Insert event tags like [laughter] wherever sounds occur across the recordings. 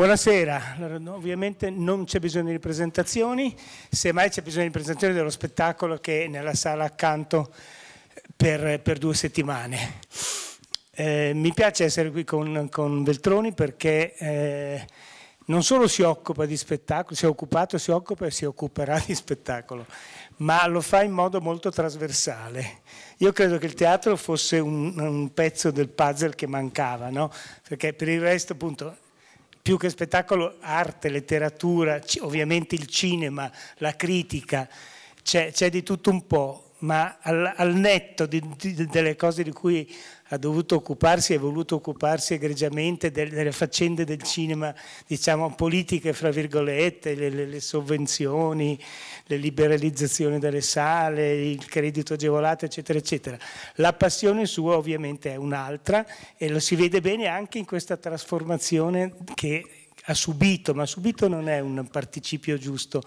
Buonasera, allora, ovviamente non c'è bisogno di presentazioni, semmai c'è bisogno di presentazioni dello spettacolo che è nella sala accanto per, per due settimane. Eh, mi piace essere qui con, con Veltroni perché eh, non solo si occupa di spettacolo, si è occupato, si occupa e si occuperà di spettacolo, ma lo fa in modo molto trasversale. Io credo che il teatro fosse un, un pezzo del puzzle che mancava, no? perché per il resto appunto più che spettacolo, arte, letteratura, ovviamente il cinema, la critica, c'è, di tutto un po', ma al, al netto di, di, delle cose di cui ha dovuto occuparsi, ha voluto occuparsi egregiamente delle faccende del cinema, diciamo politiche, fra virgolette, le, le, le sovvenzioni, le liberalizzazioni delle sale, il credito agevolato, eccetera, eccetera. La passione sua ovviamente è un'altra e lo si vede bene anche in questa trasformazione che ha subito, ma subito non è un participio giusto,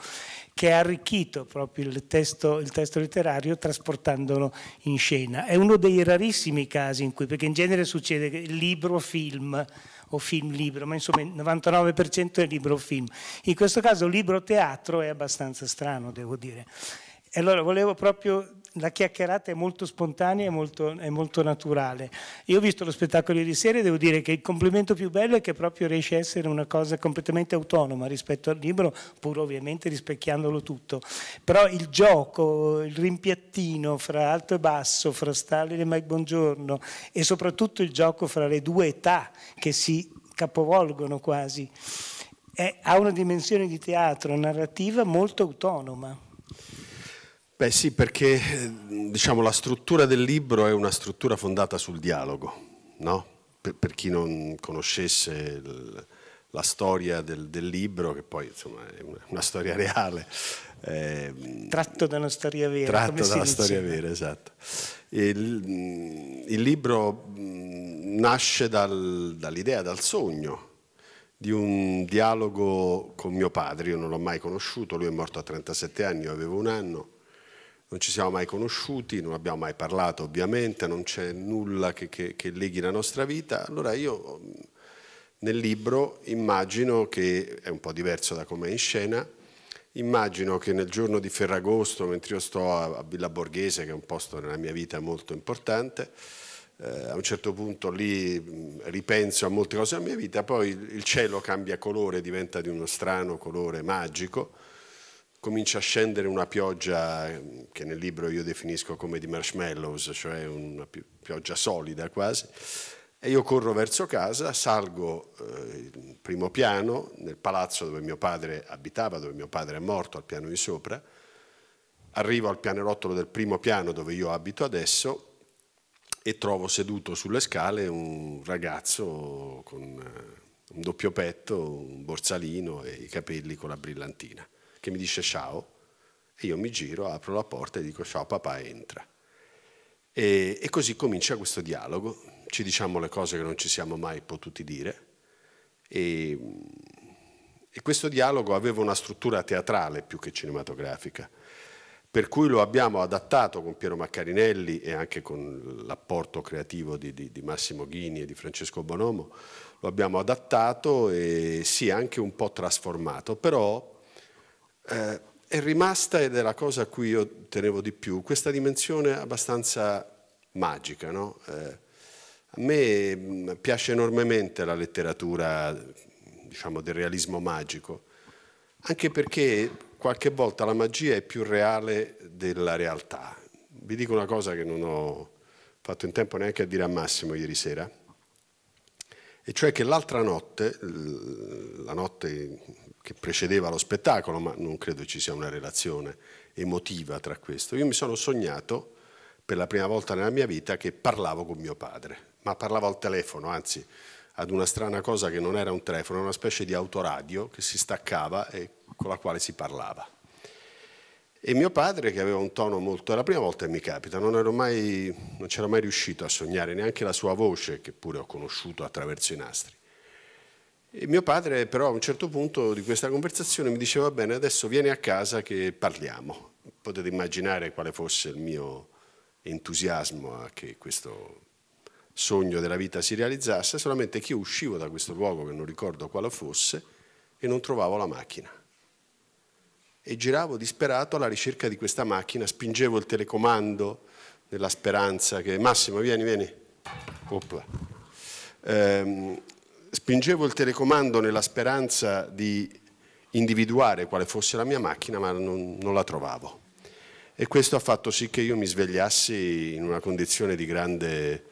che ha arricchito proprio il testo, il testo, letterario trasportandolo in scena. È uno dei rarissimi casi in cui, perché in genere succede che libro-film o film-libro, ma insomma il 99% è libro-film. In questo caso libro-teatro è abbastanza strano, devo dire. E allora volevo proprio la chiacchierata è molto spontanea e molto, è molto naturale. Io ho visto lo spettacolo ieri sera e devo dire che il complimento più bello è che proprio riesce a essere una cosa completamente autonoma rispetto al libro, pur ovviamente rispecchiandolo tutto. Però il gioco, il rimpiattino fra alto e basso, fra Stalin e Mike Buongiorno e soprattutto il gioco fra le due età che si capovolgono quasi, è, ha una dimensione di teatro narrativa molto autonoma. Beh sì, perché eh, diciamo, la struttura del libro è una struttura fondata sul dialogo, no? per, per, chi non conoscesse il, la storia del, del, libro, che poi insomma, è una, storia reale. Eh, tratto da una storia vera. Tratto dalla storia vera, esatto. Il, il libro mm, nasce dal, dall'idea, dal sogno di un dialogo con mio padre, io non l'ho mai conosciuto, lui è morto a 37 anni, io avevo un anno, non ci siamo mai conosciuti, non abbiamo mai parlato ovviamente, non c'è nulla che, che, che, leghi la nostra vita, allora io nel libro immagino che, è un po' diverso da come è in scena, immagino che nel giorno di Ferragosto, mentre io sto a, a Villa Borghese, che è un posto nella mia vita molto importante, eh, a un certo punto lì ripenso a molte cose della mia vita, poi il cielo cambia colore, diventa di uno strano colore magico, comincia a scendere una pioggia ehm, che nel libro io definisco come di marshmallows, cioè una pioggia solida quasi, e io corro verso casa, salgo eh, in primo piano nel palazzo dove mio padre abitava, dove mio padre è morto, al piano di sopra, arrivo al pianerottolo del primo piano dove io abito adesso e trovo seduto sulle scale un ragazzo con eh, un doppio petto, un borsalino e i capelli con la brillantina che mi dice ciao e io mi giro, apro la porta e dico ciao papà entra. E, e così comincia questo dialogo, ci diciamo le cose che non ci siamo mai potuti dire e, e questo dialogo aveva una struttura teatrale più che cinematografica per cui lo abbiamo adattato con Piero Maccarinelli e anche con l'apporto creativo di, di, di, Massimo Ghini e di Francesco Bonomo, lo abbiamo adattato e sì, anche un po' trasformato, però eh, è rimasta, ed è la cosa a cui io tenevo di più, questa dimensione abbastanza magica. No? Eh, a me mm, piace enormemente la letteratura diciamo, del realismo magico, anche perché qualche volta la magia è più reale della realtà. Vi dico una cosa che non ho fatto in tempo neanche a dire a Massimo ieri sera e cioè che l'altra notte, la notte che precedeva lo spettacolo, ma non credo ci sia una relazione emotiva tra questo, io mi sono sognato per la prima volta nella mia vita che parlavo con mio padre, ma parlavo al telefono, anzi ad una strana cosa che non era un telefono, era una specie di autoradio che si staccava e con la quale si parlava. E mio padre, che aveva un tono molto... È la prima volta che mi capita, non, ero mai, non c'era mai riuscito a sognare neanche la sua voce, che pure ho conosciuto attraverso i nastri. E mio padre però a un certo punto di questa conversazione mi diceva, bene, adesso vieni a casa che parliamo. Potete immaginare quale fosse il mio entusiasmo a che questo sogno della vita si realizzasse, solamente che io uscivo da questo luogo che non ricordo quale fosse e non trovavo la macchina e giravo disperato alla ricerca di questa macchina, spingevo il telecomando nella speranza che Massimo vieni, vieni, ehm, spingevo il telecomando nella speranza di individuare quale fosse la mia macchina ma non, non la trovavo e questo ha fatto sì che io mi svegliassi in una condizione di grande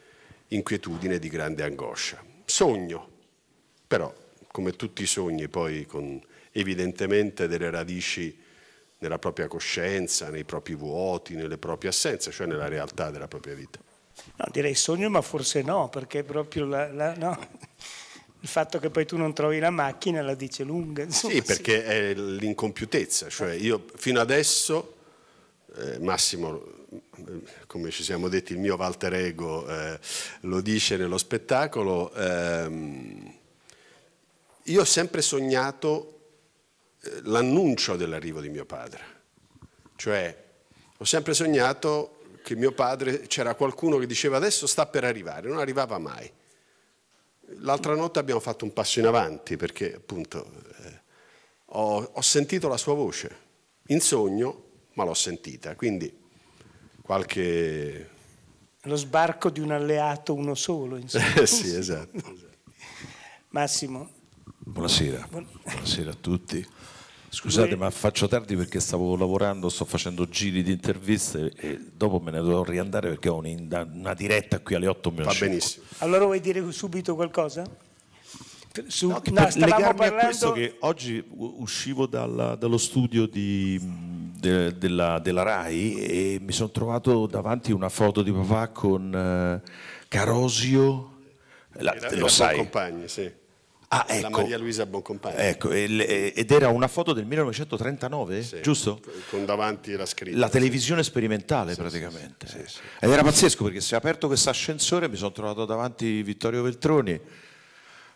inquietudine, di grande angoscia. Sogno, però come tutti i sogni poi con evidentemente delle radici nella propria coscienza, nei propri vuoti, nelle proprie assenze, cioè nella realtà della propria vita. No, direi sogno, ma forse no, perché proprio la, la, no. il fatto che poi tu non trovi la macchina la dice lunga. Insomma, sì, perché sì. è l'incompiutezza, cioè eh. io fino adesso, eh, Massimo, eh, come ci siamo detti, il mio Walter Ego eh, lo dice nello spettacolo, ehm, io ho sempre sognato l'annuncio dell'arrivo di mio padre. Cioè, ho sempre sognato che mio padre, c'era qualcuno che diceva adesso sta per arrivare, non arrivava mai. L'altra notte abbiamo fatto un passo in avanti perché appunto eh, ho, ho, sentito la sua voce, in sogno, ma l'ho sentita, quindi qualche... Lo sbarco di un alleato uno solo, [laughs] insomma. Eh, sì, esatto. Massimo. Buonasera. Buonasera a tutti. Scusate, ma faccio tardi perché stavo lavorando, sto facendo giri di interviste e dopo me ne devo riandare perché ho una diretta qui alle 8 meno Va benissimo. Allora vuoi dire subito qualcosa? Su, no, no, stavamo parlando... che oggi uscivo dalla, dallo studio di, de, della, della, RAI e mi sono trovato davanti una foto di papà con eh, Carosio, la, la, lo sai, Compagna, sì Ah, ecco. La Maria Luisa Boncompagni. Ecco, ed era una foto del 1939, sì, giusto? Con davanti la scritta. La televisione sì. sperimentale sì, praticamente. Ed era pazzesco perché si è aperto questo ascensore, mi sono trovato davanti Vittorio Veltroni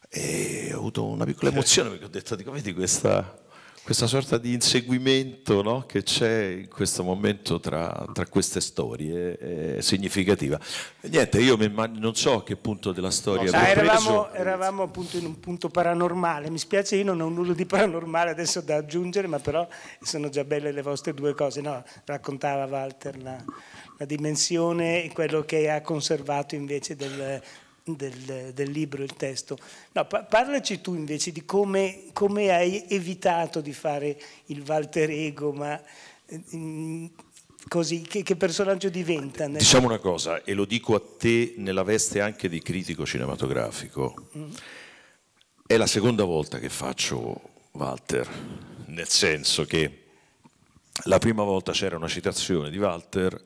e ho avuto una piccola eh. emozione perché ho detto, dico, vedi questa questa sorta di inseguimento no, che c'è in questo momento tra, tra queste storie è eh, significativa. Niente, io non so a che punto della storia no, eravamo, eravamo, appunto in un punto paranormale, mi spiace, io non ho nulla di paranormale adesso da aggiungere, ma però sono già belle le vostre due cose, no, raccontava Walter la, la dimensione e quello che ha conservato invece del, del, del, libro, il testo. No, pa parlaci tu invece di come, come, hai evitato di fare il Walter Ego, ma eh, mm, così, che, che, personaggio diventa? Nel... Diciamo una cosa, e lo dico a te nella veste anche di critico cinematografico, mm. è la seconda volta che faccio Walter, nel senso che la prima volta c'era una citazione di Walter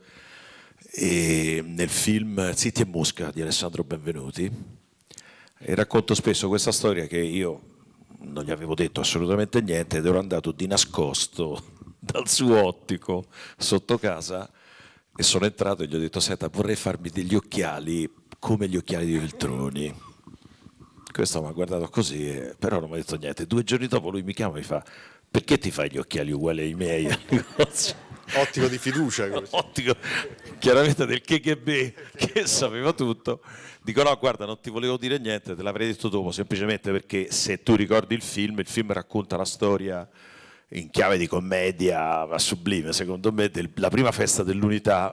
e nel film Zitti e Mosca di Alessandro Benvenuti e eh, racconto spesso questa storia che io non gli avevo detto assolutamente niente ed ero andato di nascosto [laughs] dal suo ottico sotto casa e sono entrato e gli ho detto senta vorrei farmi degli occhiali come gli occhiali di Veltroni questo mi ha guardato così eh, però non mi ha detto niente due giorni dopo lui mi chiama e mi fa perché ti fai gli occhiali uguali ai miei al [laughs] Ottico di fiducia. Ottico, chiaramente del KGB che sapeva tutto. Dico no, guarda, non ti volevo dire niente, te l'avrei detto dopo, semplicemente perché se tu ricordi il film, il film racconta la storia in chiave di commedia ma sublime, secondo me, della prima festa dell'unità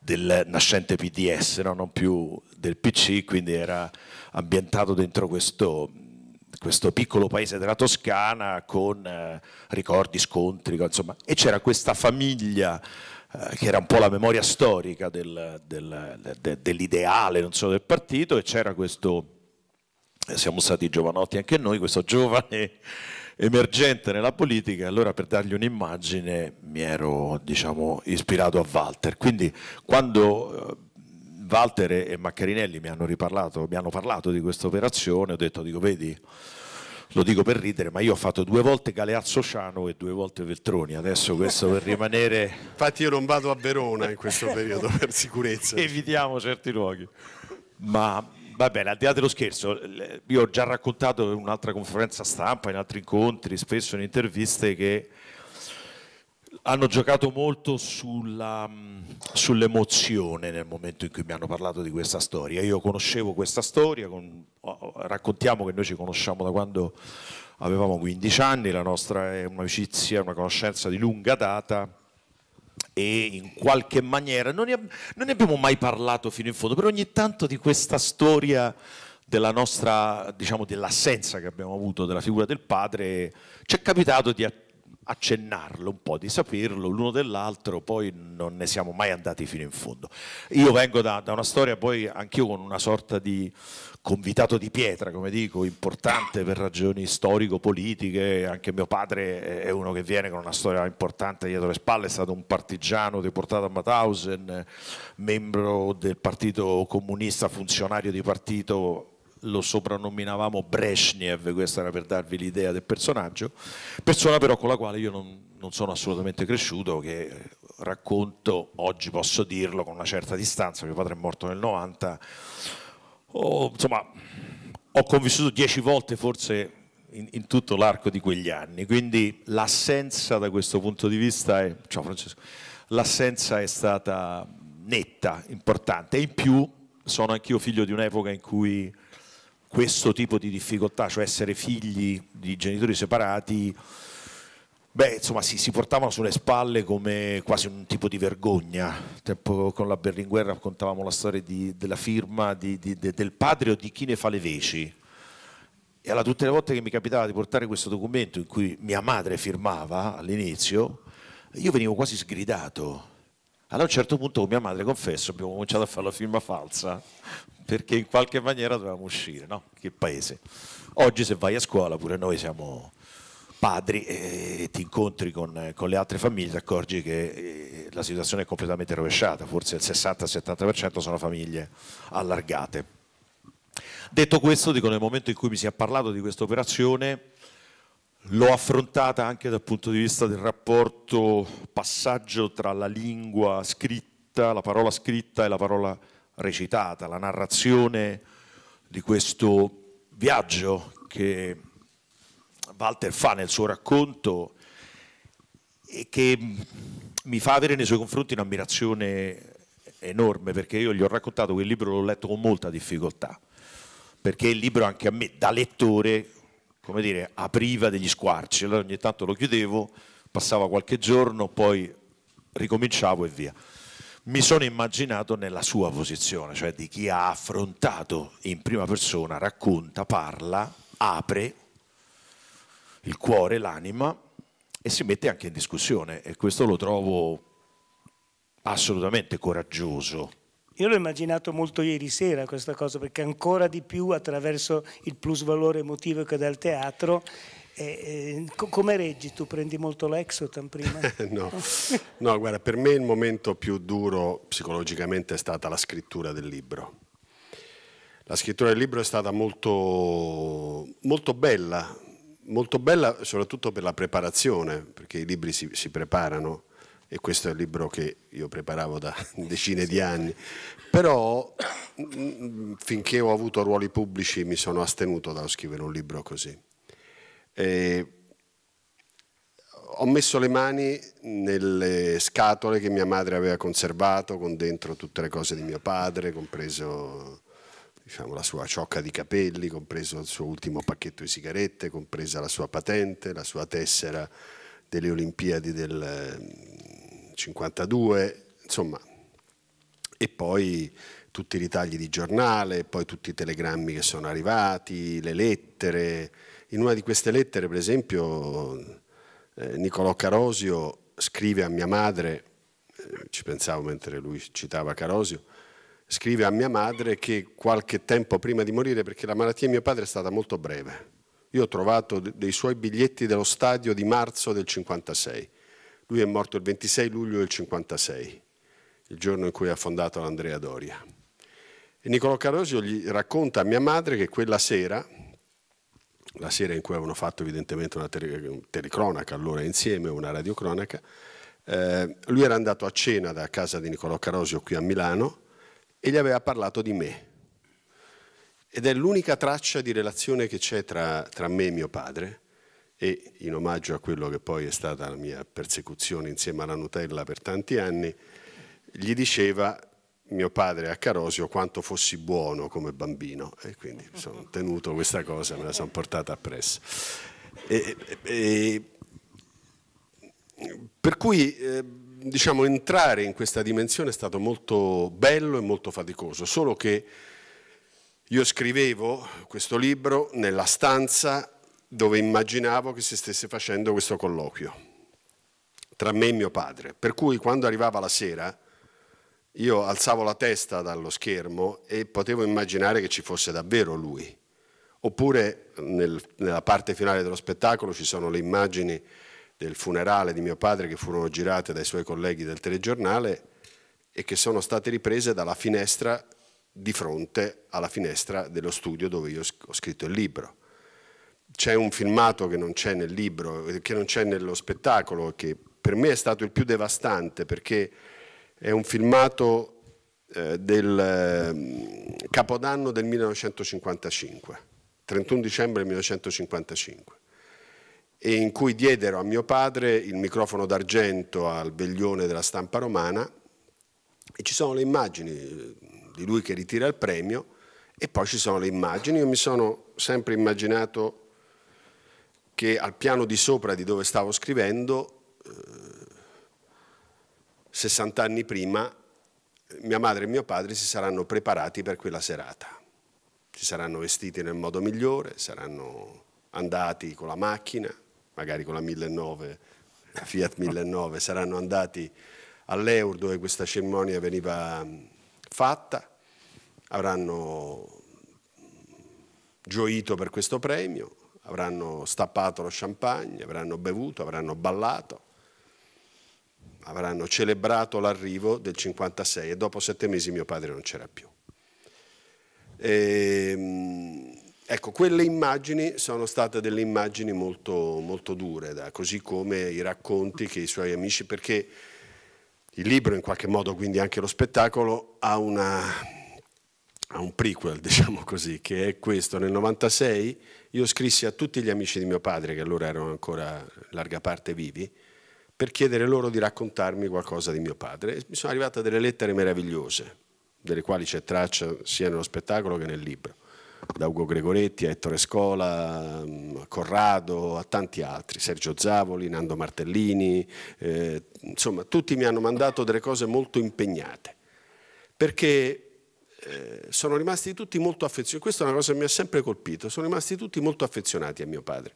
del nascente PDS, no? non più del PC, quindi era ambientato dentro questo questo piccolo paese della Toscana con eh, ricordi, scontri, insomma, e c'era questa famiglia eh, che era un po' la memoria storica del, del, de, dell'ideale, non solo del partito, e c'era questo, eh, siamo stati giovanotti anche noi, questo giovane emergente nella politica, e allora per dargli un'immagine mi ero diciamo, ispirato a Walter. Quindi quando eh, Walter e Maccarinelli mi hanno riparlato, mi hanno parlato di questa operazione, ho detto, dico, vedi, lo dico per ridere, ma io ho fatto due volte Galeazzo Ciano e due volte Veltroni, adesso questo per rimanere... [laughs] Infatti io non vado a Verona in questo [laughs] periodo per sicurezza. Evitiamo certi luoghi. Ma va bene, al di là dello scherzo, io ho già raccontato in un'altra conferenza stampa, in altri incontri, spesso in interviste che hanno giocato molto sulla, mm, sull'emozione nel momento in cui mi hanno parlato di questa storia. Io conoscevo questa storia, con, raccontiamo che noi ci conosciamo da quando avevamo 15 anni, la nostra è un'amicizia, una conoscenza di lunga data e in qualche maniera non ne, non ne abbiamo mai parlato fino in fondo, però ogni tanto di questa storia della nostra, diciamo, dell'assenza che abbiamo avuto della figura del padre, ci è capitato di, accennarlo un po', di saperlo l'uno dell'altro, poi non ne siamo mai andati fino in fondo. Io vengo da, da una storia poi anch'io con una sorta di convitato di pietra, come dico, importante per ragioni storico-politiche, anche mio padre è uno che viene con una storia importante dietro le spalle, è stato un partigiano deportato a Mauthausen, membro del partito comunista, funzionario di partito lo soprannominavamo Brezhnev, questa era per darvi l'idea del personaggio, persona però con la quale io non, non sono assolutamente cresciuto, che racconto, oggi posso dirlo con una certa distanza, mio padre è morto nel 90, oh, insomma ho convissuto dieci volte forse in, in tutto l'arco di quegli anni, quindi l'assenza da questo punto di vista è, ciao Francesco, l'assenza è stata netta, importante e in più sono anch'io figlio di un'epoca in cui questo tipo di difficoltà, cioè essere figli di genitori separati, beh, insomma, si, si, portavano sulle spalle come quasi un tipo di vergogna. Tempo con la Berlinguer raccontavamo la storia di, della firma di, di, de, del padre o di chi ne fa le veci. E allora tutte le volte che mi capitava di portare questo documento in cui mia madre firmava all'inizio, io venivo quasi sgridato allora a un certo punto con mia madre, confesso, abbiamo cominciato a fare la firma falsa perché in qualche maniera dovevamo uscire, no? Che paese. Oggi se vai a scuola pure noi siamo padri e ti incontri con, con le altre famiglie, ti accorgi che eh, la situazione è completamente rovesciata, forse il 60-70% sono famiglie allargate. Detto questo, dico nel momento in cui mi si è parlato di questa operazione, L'ho affrontata anche dal punto di vista del rapporto passaggio tra la lingua scritta, la parola scritta e la parola recitata, la narrazione di questo viaggio che Walter fa nel suo racconto e che mi fa avere nei suoi confronti un'ammirazione enorme perché io gli ho raccontato quel libro l'ho letto con molta difficoltà perché il libro anche a me da lettore come dire, apriva degli squarci, allora ogni tanto lo chiudevo, passava qualche giorno, poi ricominciavo e via. Mi sono immaginato nella sua posizione, cioè di chi ha affrontato in prima persona, racconta, parla, apre il cuore, l'anima e si mette anche in discussione e questo lo trovo assolutamente coraggioso. Io l'ho immaginato molto ieri sera questa cosa, perché ancora di più attraverso il plusvalore emotivo che dà il teatro eh, eh, come reggi? Tu prendi molto l'Exotan prima? [laughs] no. no, guarda, per me il momento più duro psicologicamente è stata la scrittura del libro. La scrittura del libro è stata molto, molto bella, molto bella soprattutto per la preparazione, perché i libri si, si preparano e questo è un libro che io preparavo da [laughs] decine di anni, però mm, finché ho avuto ruoli pubblici mi sono astenuto da scrivere un libro così. E ho messo le mani nelle scatole che mia madre aveva conservato, con dentro tutte le cose di mio padre, compreso diciamo, la sua ciocca di capelli, compreso il suo ultimo pacchetto di sigarette, compresa la sua patente, la sua tessera delle Olimpiadi del 52, insomma, e poi tutti i ritagli di giornale, poi tutti i telegrammi che sono arrivati, le lettere. In una di queste lettere, per esempio, eh, Niccolò Carosio scrive a mia madre, eh, ci pensavo mentre lui citava Carosio, scrive a mia madre che qualche tempo prima di morire, perché la malattia di mio padre è stata molto breve, io ho trovato dei suoi biglietti dello stadio di marzo del 56 lui è morto il 26 luglio del 1956, il giorno in cui ha fondato l'Andrea Doria. E Niccolò Carosio gli racconta a mia madre che quella sera, la sera in cui avevano fatto evidentemente una telecronaca, allora insieme, una radiocronaca, eh, lui era andato a cena da casa di Niccolò Carosio qui a Milano e gli aveva parlato di me. Ed è l'unica traccia di relazione che c'è tra, tra me e mio padre, e in omaggio a quello che poi è stata la mia persecuzione insieme alla Nutella per tanti anni, gli diceva mio padre a Carosio quanto fossi buono come bambino e quindi sono tenuto questa cosa, me la sono portata appresso. E, e, per cui eh, diciamo, entrare in questa dimensione è stato molto bello e molto faticoso, solo che io scrivevo questo libro nella stanza dove immaginavo che si stesse facendo questo colloquio tra me e mio padre. Per cui quando arrivava la sera io alzavo la testa dallo schermo e potevo immaginare che ci fosse davvero lui. Oppure nel, nella parte finale dello spettacolo ci sono le immagini del funerale di mio padre che furono girate dai suoi colleghi del telegiornale e che sono state riprese dalla finestra di fronte alla finestra dello studio dove io ho scritto il libro c'è un filmato che non c'è nel libro, che non c'è nello spettacolo, che per me è stato il più devastante perché è un filmato eh, del eh, Capodanno del 1955, 31 dicembre 1955, e in cui diedero a mio padre il microfono d'argento al veglione della stampa romana e ci sono le immagini di lui che ritira il premio e poi ci sono le immagini, io mi sono sempre immaginato che al piano di sopra di dove stavo scrivendo, eh, 60 anni prima, mia madre e mio padre si saranno preparati per quella serata. Si saranno vestiti nel modo migliore, saranno andati con la macchina, magari con la 1009, la Fiat 1009, saranno andati all'Eur dove questa cerimonia veniva mm, fatta, avranno gioito per questo premio, avranno stappato lo champagne, avranno bevuto, avranno ballato, avranno celebrato l'arrivo del 56 e dopo sette mesi mio padre non c'era più. E, ehm, ecco, quelle immagini sono state delle immagini molto, molto dure, da, così come i racconti che i suoi amici, perché il libro in qualche modo, quindi anche lo spettacolo, ha una a un prequel, [laughs] diciamo così, che è questo. Nel 96 io scrissi a tutti gli amici di mio padre, che allora erano ancora in larga parte vivi, per chiedere loro di raccontarmi qualcosa di mio padre. E mi sono arrivate delle lettere meravigliose, delle quali c'è traccia sia nello spettacolo che nel libro da Ugo Gregoretti a Ettore Scola, a Corrado, a tanti altri, Sergio Zavoli, Nando Martellini, eh, insomma tutti mi hanno mandato delle cose molto impegnate, perché eh, sono rimasti tutti molto affezionati, questa è una cosa che mi ha sempre colpito, sono rimasti tutti molto affezionati a mio padre.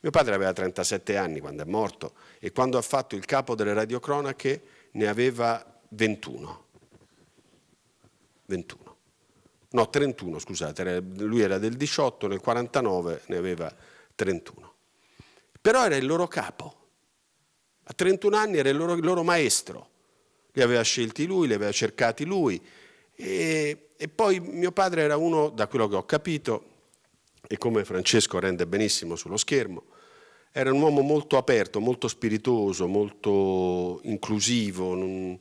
Mio padre aveva 37 anni quando è morto e quando ha fatto il capo delle radiocronache ne aveva 21. 21. No, 31, scusate, lui era del 18, nel 49 ne aveva 31. Però era il loro capo. A 31 anni era il loro, il loro maestro. Li aveva scelti lui, li aveva cercati lui, e, e poi mio padre era uno, da quello che ho capito, e come Francesco rende benissimo sullo schermo, era un uomo molto aperto, molto spiritoso, molto inclusivo, non,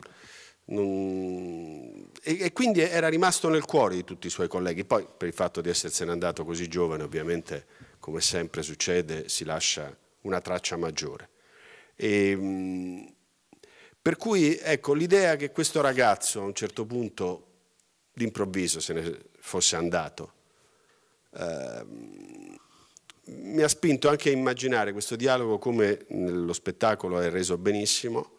non, e, e, quindi era rimasto nel cuore di tutti i suoi colleghi. Poi per il fatto di essersene andato così giovane, ovviamente, come sempre succede, si lascia una traccia maggiore. E, per cui ecco, l'idea che questo ragazzo a un certo punto d'improvviso se ne fosse andato. Eh, mi ha spinto anche a immaginare questo dialogo come nello spettacolo è reso benissimo,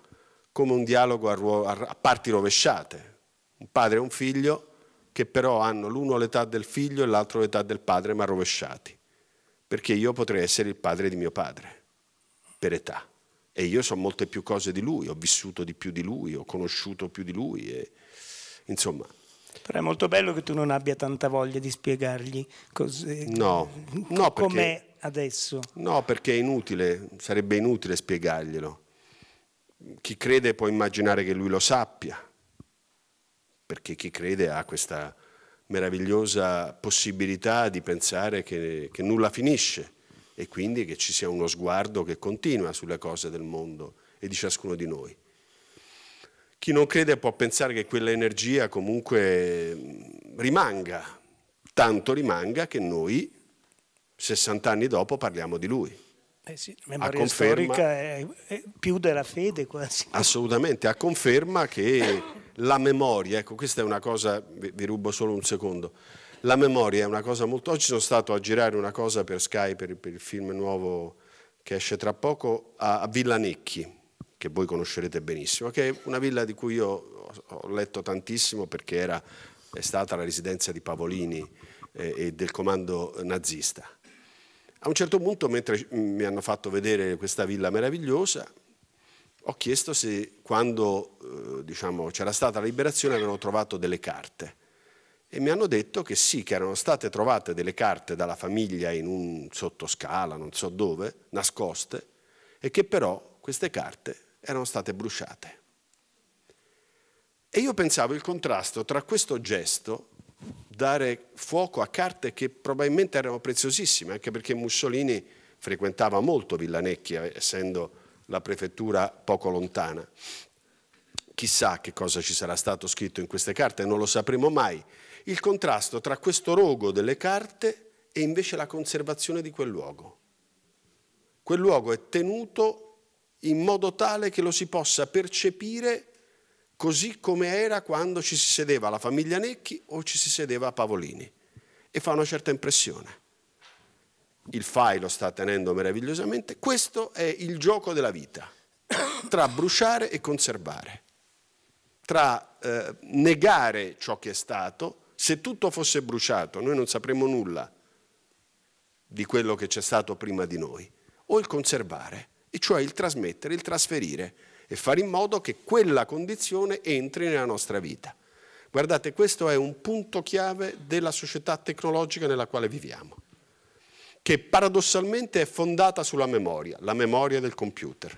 come un dialogo a, a parti rovesciate, un padre e un figlio che però hanno l'uno l'età del figlio e l'altro l'età del padre, ma rovesciati, perché io potrei essere il padre di mio padre, per età, e io so molte più cose di lui, ho vissuto di più di lui, ho conosciuto più di lui, e, insomma però è molto bello che tu non abbia tanta voglia di spiegargli cos'è, no, no com'è adesso. No, perché è inutile, sarebbe inutile spiegarglielo. Chi crede può immaginare che lui lo sappia, perché chi crede ha questa meravigliosa possibilità di pensare che, che nulla finisce e quindi che ci sia uno sguardo che continua sulle cose del mondo e di ciascuno di noi. Chi non crede può pensare che quell'energia comunque mm, rimanga, tanto rimanga che noi 60 anni dopo parliamo di lui. Eh sì, la memoria storica è, è, più della fede quasi. Assolutamente, a conferma che la memoria, ecco questa è una cosa, vi, vi rubo solo un secondo, la memoria è una cosa molto... Oggi sono stato a girare una cosa per Sky, per, per il film nuovo che esce tra poco, a, a Villanecchi che voi conoscerete benissimo, che è una villa di cui io ho letto tantissimo perché era, è stata la residenza di Pavolini eh, e del comando nazista. A un certo punto, mentre mi hanno fatto vedere questa villa meravigliosa, ho chiesto se quando eh, diciamo, c'era stata la liberazione avevano trovato delle carte e mi hanno detto che sì, che erano state trovate delle carte dalla famiglia in un sottoscala, non so dove, nascoste, e che però queste carte erano state bruciate. E io pensavo il contrasto tra questo gesto, dare fuoco a carte che probabilmente erano preziosissime, anche perché Mussolini frequentava molto Villanecchia, essendo la prefettura poco lontana. Chissà che cosa ci sarà stato scritto in queste carte, non lo sapremo mai. Il contrasto tra questo rogo delle carte e invece la conservazione di quel luogo. Quel luogo è tenuto in modo tale che lo si possa percepire così come era quando ci si sedeva alla famiglia Necchi o ci si sedeva a Pavolini e fa una certa impressione. Il fai lo sta tenendo meravigliosamente, questo è il gioco della vita, tra bruciare e conservare, tra eh, negare ciò che è stato, se tutto fosse bruciato noi non sapremmo nulla di quello che c'è stato prima di noi, o il conservare, e cioè il trasmettere, il trasferire e fare in modo che quella condizione entri nella nostra vita. Guardate, questo è un punto chiave della società tecnologica nella quale viviamo, che paradossalmente è fondata sulla memoria, la memoria del computer,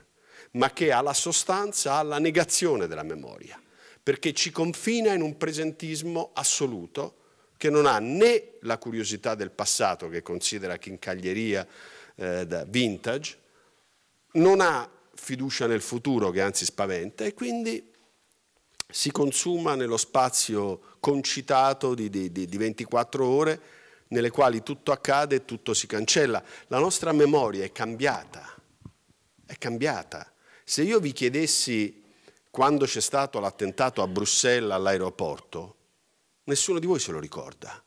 ma che ha la sostanza, ha la negazione della memoria, perché ci confina in un presentismo assoluto che non ha né la curiosità del passato che considera Chincaglieria eh, vintage, non ha fiducia nel futuro che anzi spaventa e quindi si consuma nello spazio concitato di, di, di 24 ore nelle quali tutto accade e tutto si cancella. La nostra memoria è cambiata, è cambiata. Se io vi chiedessi quando c'è stato l'attentato a Bruxelles all'aeroporto, nessuno di voi se lo ricorda.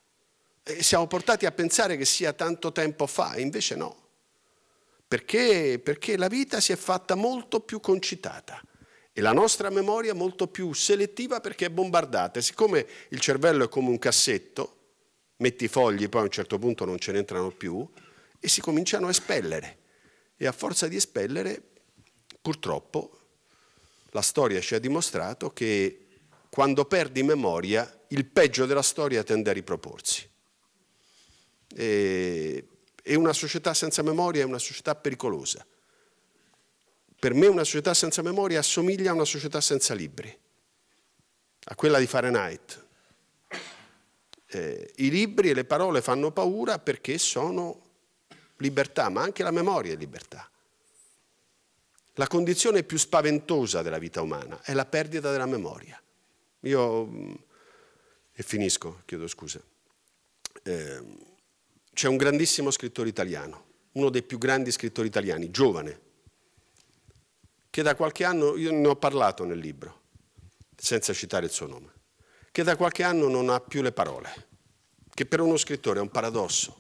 E siamo portati a pensare che sia tanto tempo fa, invece no. Perché? Perché la vita si è fatta molto più concitata e la nostra memoria molto più selettiva perché è bombardata. E siccome il cervello è come un cassetto, metti i fogli, poi a un certo punto non ce ne entrano più, e si cominciano a espellere. E a forza di espellere, purtroppo, la storia ci ha dimostrato che quando perdi memoria, il peggio della storia tende a riproporsi. E e una società senza memoria è una società pericolosa. Per me una società senza memoria assomiglia a una società senza libri, a quella di Fahrenheit. Eh, I libri e le parole fanno paura perché sono libertà, ma anche la memoria è libertà. La condizione più spaventosa della vita umana è la perdita della memoria. Io, mm, e finisco, chiedo scusa. Eh, c'è un grandissimo scrittore italiano, uno dei più grandi scrittori italiani, giovane, che da qualche anno, io ne ho parlato nel libro, senza citare il suo nome, che da qualche anno non ha più le parole, che per uno scrittore è un paradosso.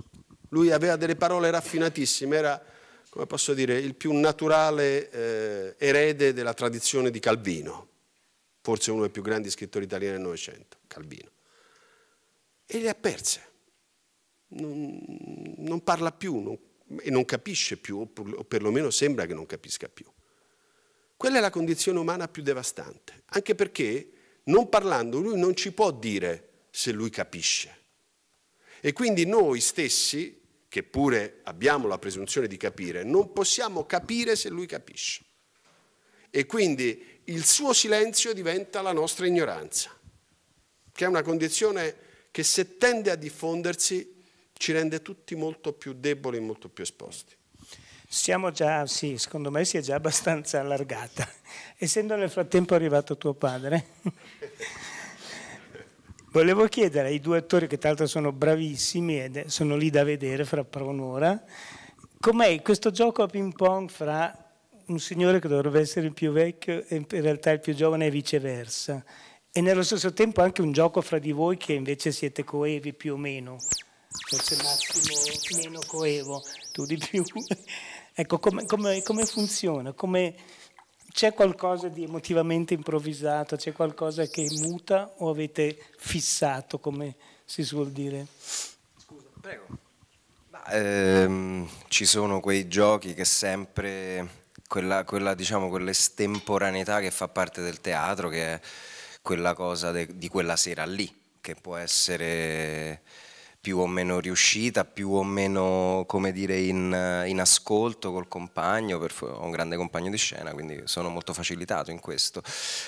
Lui aveva delle parole raffinatissime, era, come posso dire, il più naturale eh, erede della tradizione di Calvino, forse uno dei più grandi scrittori italiani del Novecento, Calvino. E le ha perse non, non parla più non, e non capisce più, o perlomeno sembra che non capisca più. Quella è la condizione umana più devastante, anche perché non parlando lui non ci può dire se lui capisce. E quindi noi stessi, che pure abbiamo la presunzione di capire, non possiamo capire se lui capisce. E quindi il suo silenzio diventa la nostra ignoranza, che è una condizione che se tende a diffondersi ci rende tutti molto più deboli e molto più esposti. Siamo già, sì, secondo me si è già abbastanza allargata, [laughs] essendo nel frattempo arrivato tuo padre. [laughs] Volevo chiedere ai due attori, che tra l'altro sono bravissimi e sono lì da vedere fra un'ora, com'è questo gioco a ping pong fra un signore che dovrebbe essere il più vecchio e in realtà il più giovane e viceversa, e nello stesso tempo anche un gioco fra di voi che invece siete coevi più o meno forse Massimo meno coevo, tu di più. [laughs] ecco, come, come, come funziona? Come, c'è qualcosa di emotivamente improvvisato? C'è qualcosa che muta o avete fissato, come si suol dire? Scusa, prego. Ma, ehm, ci sono quei giochi che sempre... Quella, quella, diciamo, quell'estemporaneità che fa parte del teatro, che è quella cosa de, di quella sera lì, che può essere più o meno riuscita, più o meno come dire, in, in ascolto col compagno, per, ho un grande compagno di scena, quindi sono molto facilitato in questo.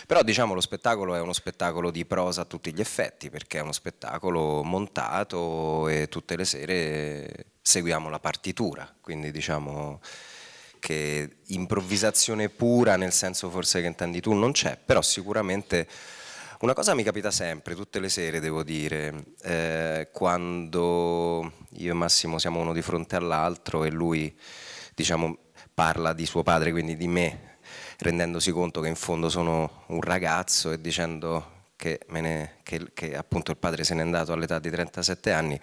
Però diciamo lo spettacolo è uno spettacolo di prosa a tutti gli effetti, perché è uno spettacolo montato e tutte le sere seguiamo la partitura, quindi diciamo che improvvisazione pura nel senso forse che intendi tu non c'è, però sicuramente una cosa mi capita sempre, tutte le sere devo dire, eh, quando io e Massimo siamo uno di fronte all'altro e lui diciamo, parla di suo padre, quindi di me, rendendosi conto che in fondo sono un ragazzo e dicendo che, ne, che, che appunto il padre se n'è andato all'età di 37 anni,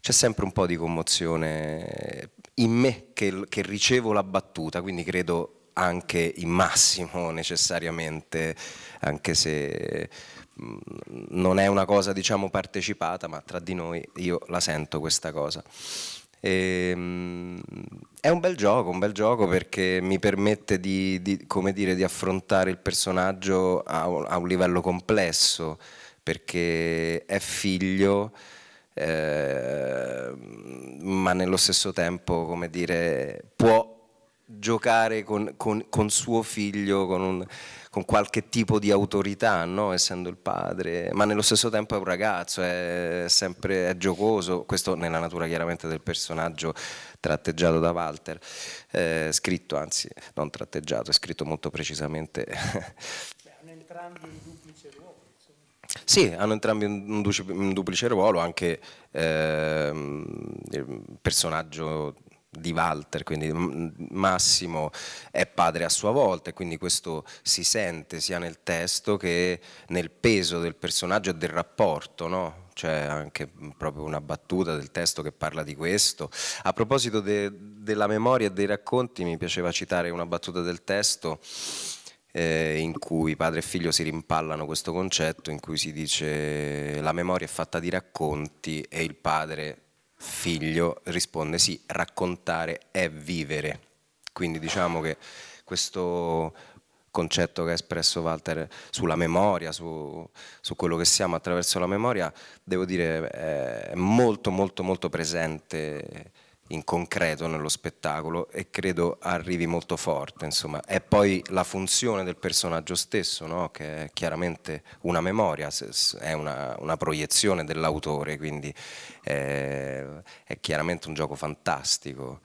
c'è sempre un po' di commozione in me che, che ricevo la battuta, quindi credo anche in massimo [laughs] necessariamente, anche se mm, non è una cosa diciamo partecipata, ma tra di noi io la sento questa cosa. E, ehm, è un bel gioco, un bel gioco perché mi permette di, di, dire, di affrontare il personaggio a un, a un, livello complesso, perché è figlio, eh, ma nello stesso tempo, come dire, può giocare con, con, con suo figlio, con, un, con, qualche tipo di autorità, no? essendo il padre, ma nello stesso tempo è un ragazzo, è sempre è giocoso, questo nella natura chiaramente del personaggio tratteggiato da Walter, eh, scritto anzi non tratteggiato, è scritto molto precisamente. [laughs] hanno entrambi un duplice ruolo. Sì, hanno entrambi un, duplice ruolo, anche eh, il personaggio di Walter, quindi Massimo è padre a sua volta e quindi questo si sente sia nel testo che nel peso del personaggio e del rapporto, no? c'è anche proprio una battuta del testo che parla di questo. A proposito de, della memoria e dei racconti, mi piaceva citare una battuta del testo eh, in cui padre e figlio si rimpallano questo concetto, in cui si dice la memoria è fatta di racconti e il padre figlio risponde sì, raccontare è vivere. Quindi diciamo che questo concetto che ha espresso Walter sulla memoria, su, su, quello che siamo attraverso la memoria, devo dire è molto molto molto presente in concreto nello spettacolo e credo arrivi molto forte. Insomma. È poi la funzione del personaggio stesso, no? che è chiaramente una memoria, è una, una proiezione dell'autore, quindi è, è, chiaramente un gioco fantastico.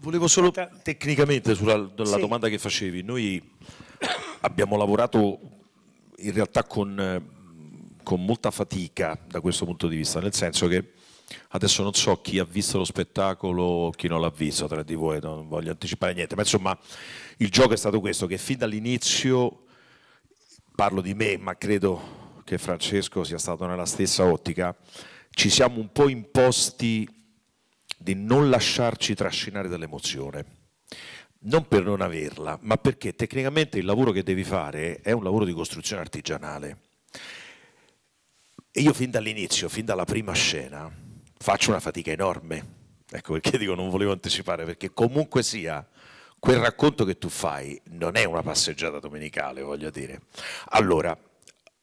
Volevo solo tecnicamente sulla sì. domanda che facevi, noi abbiamo lavorato in realtà con eh, con molta fatica da questo punto di vista, nel senso che adesso non so chi ha visto lo spettacolo o chi non l'ha visto tra di voi, non voglio anticipare niente, ma insomma il gioco è stato questo, che fin dall'inizio, parlo di me, ma credo che Francesco sia stato nella stessa ottica, ci siamo un po' imposti di non lasciarci trascinare dall'emozione. Non per non averla, ma perché tecnicamente il lavoro che devi fare è un lavoro di costruzione artigianale e io fin dall'inizio, fin dalla prima scena, faccio una fatica enorme. Ecco perché dico non volevo anticipare, perché comunque sia, quel racconto che tu fai non è una passeggiata domenicale, voglio dire. Allora,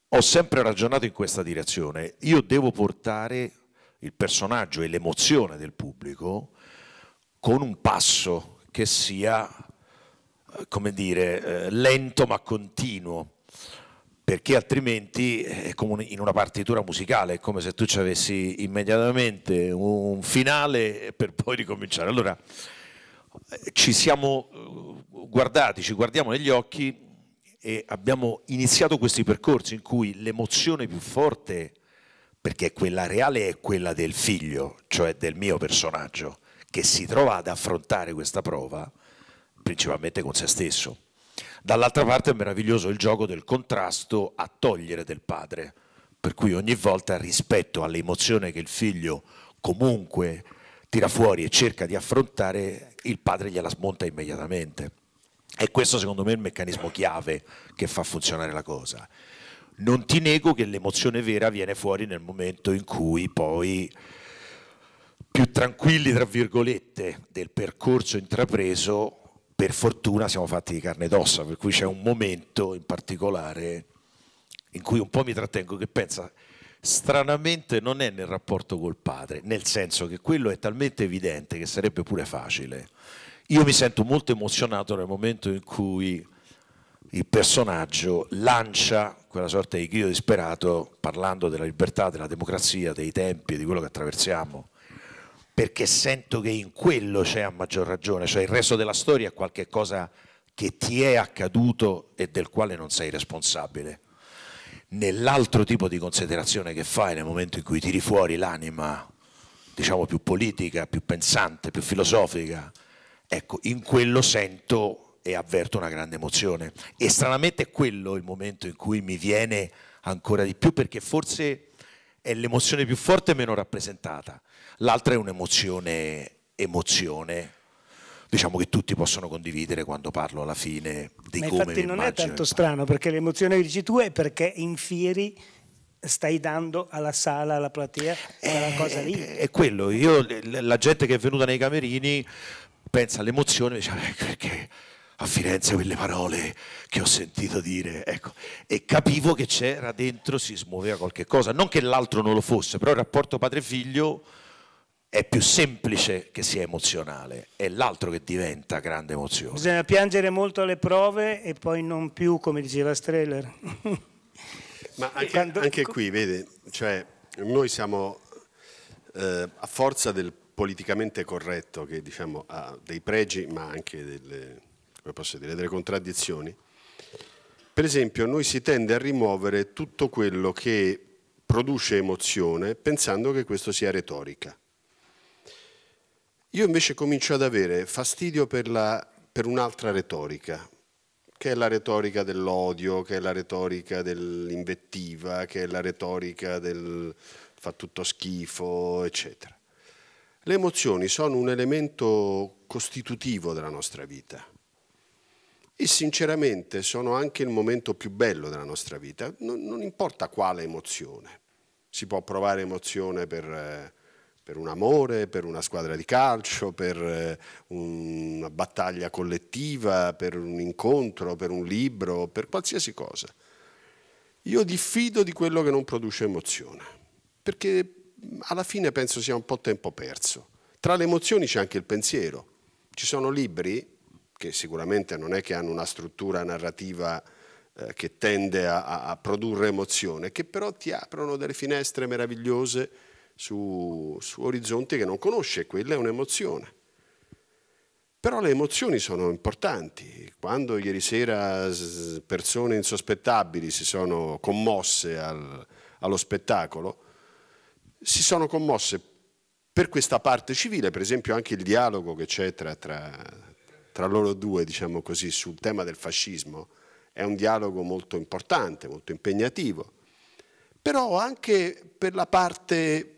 ho sempre ragionato in questa direzione. Io devo portare il personaggio e l'emozione del pubblico con un passo che sia, come dire, eh, lento ma continuo perché altrimenti è come in una partitura musicale, è come se tu ci avessi immediatamente un finale per poi ricominciare. Allora ci siamo eh, guardati, ci guardiamo negli occhi e abbiamo iniziato questi percorsi in cui l'emozione più forte, perché quella reale, è quella del figlio, cioè del mio personaggio, che si trova ad affrontare questa prova principalmente con se stesso. Dall'altra parte è meraviglioso il gioco del contrasto a togliere del padre, per cui ogni volta rispetto all'emozione che il figlio comunque tira fuori e cerca di affrontare, il padre gliela smonta immediatamente. E questo secondo me è il meccanismo chiave che fa funzionare la cosa. Non ti nego che l'emozione vera viene fuori nel momento in cui poi più tranquilli, tra virgolette, del percorso intrapreso, per fortuna siamo fatti di carne ed ossa, per cui c'è un momento in particolare in cui un po' mi trattengo che pensa stranamente non è nel rapporto col padre, nel senso che quello è talmente evidente che sarebbe pure facile. Io mi sento molto emozionato nel momento in cui il personaggio lancia quella sorta di grido disperato parlando della libertà, della democrazia, dei tempi, di quello che attraversiamo perché sento che in quello c'è a maggior ragione, cioè il resto della storia è qualcosa che ti è accaduto e del quale non sei responsabile. Nell'altro tipo di considerazione che fai nel momento in cui tiri fuori l'anima, diciamo più politica, più pensante, più filosofica, ecco, in quello sento e avverto una grande emozione. E stranamente è quello il momento in cui mi viene ancora di più, perché forse è l'emozione più forte e meno rappresentata l'altra è un'emozione, emozione, diciamo che tutti possono condividere quando parlo alla fine di Ma come infatti non è tanto strano perché l'emozione che dici tu è perché in fieri stai dando alla sala, alla platea eh, quella eh, cosa lì è quello, io la gente che è venuta nei camerini pensa all'emozione e dice perché a Firenze quelle parole che ho sentito dire, ecco, e capivo che c'era dentro, si smuoveva qualche cosa, non che l'altro non lo fosse, però il rapporto padre-figlio è più semplice che sia emozionale, è l'altro che diventa grande emozione. Bisogna piangere molto alle prove e poi non più, come diceva Streller. Ma anche, [laughs] quando... anche qui, vede, cioè, noi siamo eh, a forza del politicamente corretto che diciamo, ha dei pregi ma anche delle, dire, delle contraddizioni. Per esempio noi si tende a rimuovere tutto quello che produce emozione pensando che questo sia retorica. Io invece comincio ad avere fastidio per, per un'altra retorica, che è la retorica dell'odio, che è la retorica dell'invettiva, che è la retorica del fa tutto schifo, eccetera. Le emozioni sono un elemento costitutivo della nostra vita e sinceramente sono anche il momento più bello della nostra vita, non, non importa quale emozione. Si può provare emozione per eh, per un amore, per una squadra di calcio, per eh, una battaglia collettiva, per un incontro, per un libro, per qualsiasi cosa. Io diffido di quello che non produce emozione, perché alla fine penso sia un po' tempo perso. Tra le emozioni c'è anche il pensiero. Ci sono libri che sicuramente non è che hanno una struttura narrativa eh, che tende a, a produrre emozione, che però ti aprono delle finestre meravigliose su, su orizzonti che non conosce, quella è un'emozione. Però le emozioni sono importanti. Quando ieri sera persone insospettabili si sono commosse al, allo spettacolo, si sono commosse per questa parte civile, per esempio anche il dialogo che c'è tra, tra, tra, loro due, diciamo così, sul tema del fascismo, è un dialogo molto importante, molto impegnativo, però anche per la parte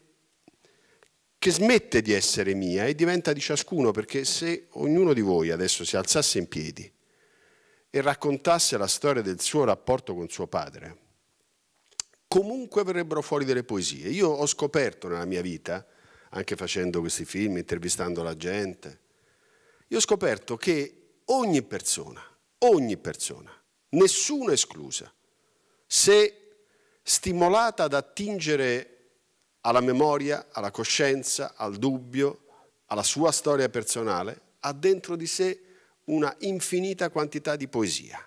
che smette di essere mia e diventa di ciascuno, perché se ognuno di voi adesso si alzasse in piedi e raccontasse la storia del suo rapporto con suo padre, comunque verrebbero fuori delle poesie. Io ho scoperto nella mia vita, anche facendo questi film, intervistando la gente, io ho scoperto che ogni persona, ogni persona, nessuna esclusa, se stimolata ad attingere alla memoria, alla coscienza, al dubbio, alla sua storia personale, ha dentro di sé una infinita quantità di poesia,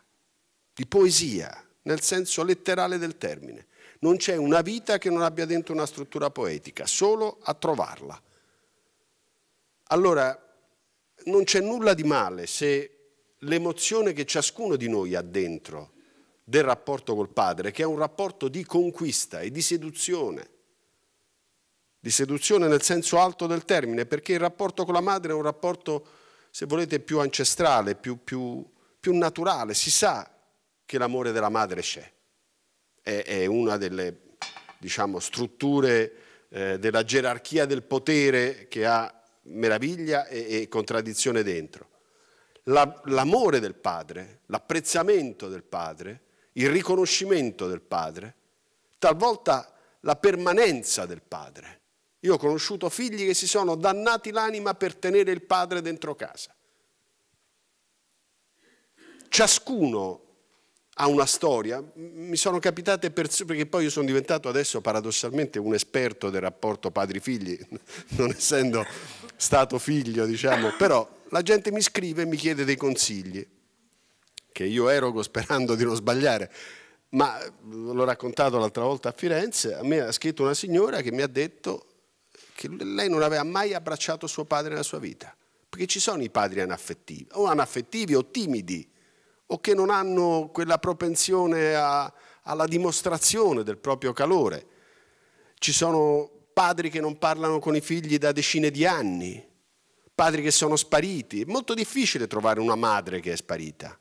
di poesia nel senso letterale del termine. Non c'è una vita che non abbia dentro una struttura poetica, solo a trovarla. Allora, non c'è nulla di male se l'emozione che ciascuno di noi ha dentro del rapporto col padre, che è un rapporto di conquista e di seduzione, di seduzione nel senso alto del termine, perché il rapporto con la madre è un rapporto, se volete, più ancestrale, più, più, più naturale, si sa che l'amore della madre c'è, è, è, una delle diciamo, strutture eh, della gerarchia del potere che ha meraviglia e, e contraddizione dentro. l'amore del padre, l'apprezzamento del padre, il riconoscimento del padre, talvolta la permanenza del padre io ho conosciuto figli che si sono dannati l'anima per tenere il padre dentro casa. Ciascuno ha una storia, mi sono capitate persone, perché poi io sono diventato adesso paradossalmente un esperto del rapporto padri-figli, [laughs] non essendo stato figlio, diciamo, però la gente mi scrive e mi chiede dei consigli, che io erogo sperando di non sbagliare, ma l'ho raccontato l'altra volta a Firenze, a me ha scritto una signora che mi ha detto che lei non aveva mai abbracciato suo padre nella sua vita, perché ci sono i padri anaffettivi, o anaffettivi o timidi, o che non hanno quella propensione a, alla dimostrazione del proprio calore. Ci sono padri che non parlano con i figli da decine di anni, padri che sono spariti. È molto difficile trovare una madre che è sparita.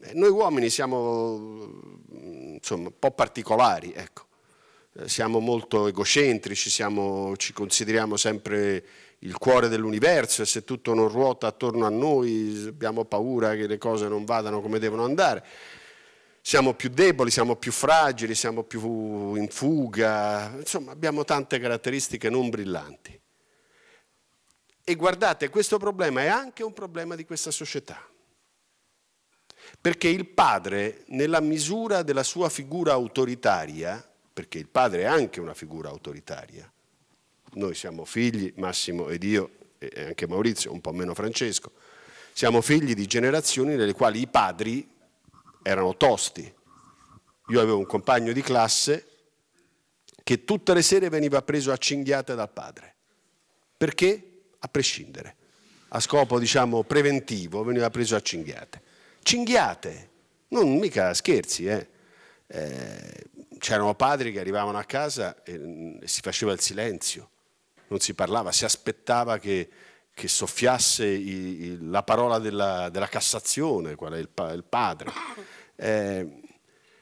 Eh, noi uomini siamo mm, insomma, un po' particolari, ecco siamo molto egocentrici, siamo, ci consideriamo sempre il cuore dell'universo e se tutto non ruota attorno a noi abbiamo paura che le cose non vadano come devono andare. Siamo più deboli, siamo più fragili, siamo più in fuga, insomma abbiamo tante caratteristiche non brillanti. E guardate, questo problema è anche un problema di questa società. Perché il padre, nella misura della sua figura autoritaria, perché il padre è anche una figura autoritaria. Noi siamo figli, Massimo ed io, e anche Maurizio, un po' meno Francesco, siamo figli di generazioni nelle quali i padri erano tosti. Io avevo un compagno di classe che tutte le sere veniva preso a cinghiate dal padre. Perché? A prescindere. A scopo, diciamo, preventivo veniva preso a cinghiate. Cinghiate! Non mica scherzi, eh. eh c'erano padri che arrivavano a casa e, mm, e, si faceva il silenzio, non si parlava, si aspettava che, che soffiasse i, i, la parola della, della, Cassazione, qual è il, il padre. Eh,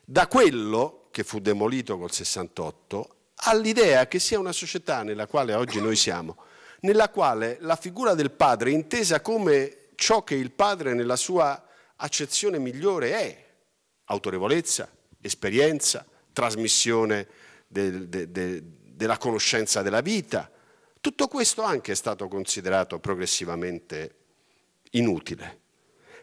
da quello che fu demolito col 68 all'idea che sia una società nella quale oggi noi siamo, nella quale la figura del padre è intesa come ciò che il padre nella sua accezione migliore è, autorevolezza, esperienza, trasmissione del, de, de, della conoscenza della vita. Tutto questo anche è stato considerato progressivamente inutile.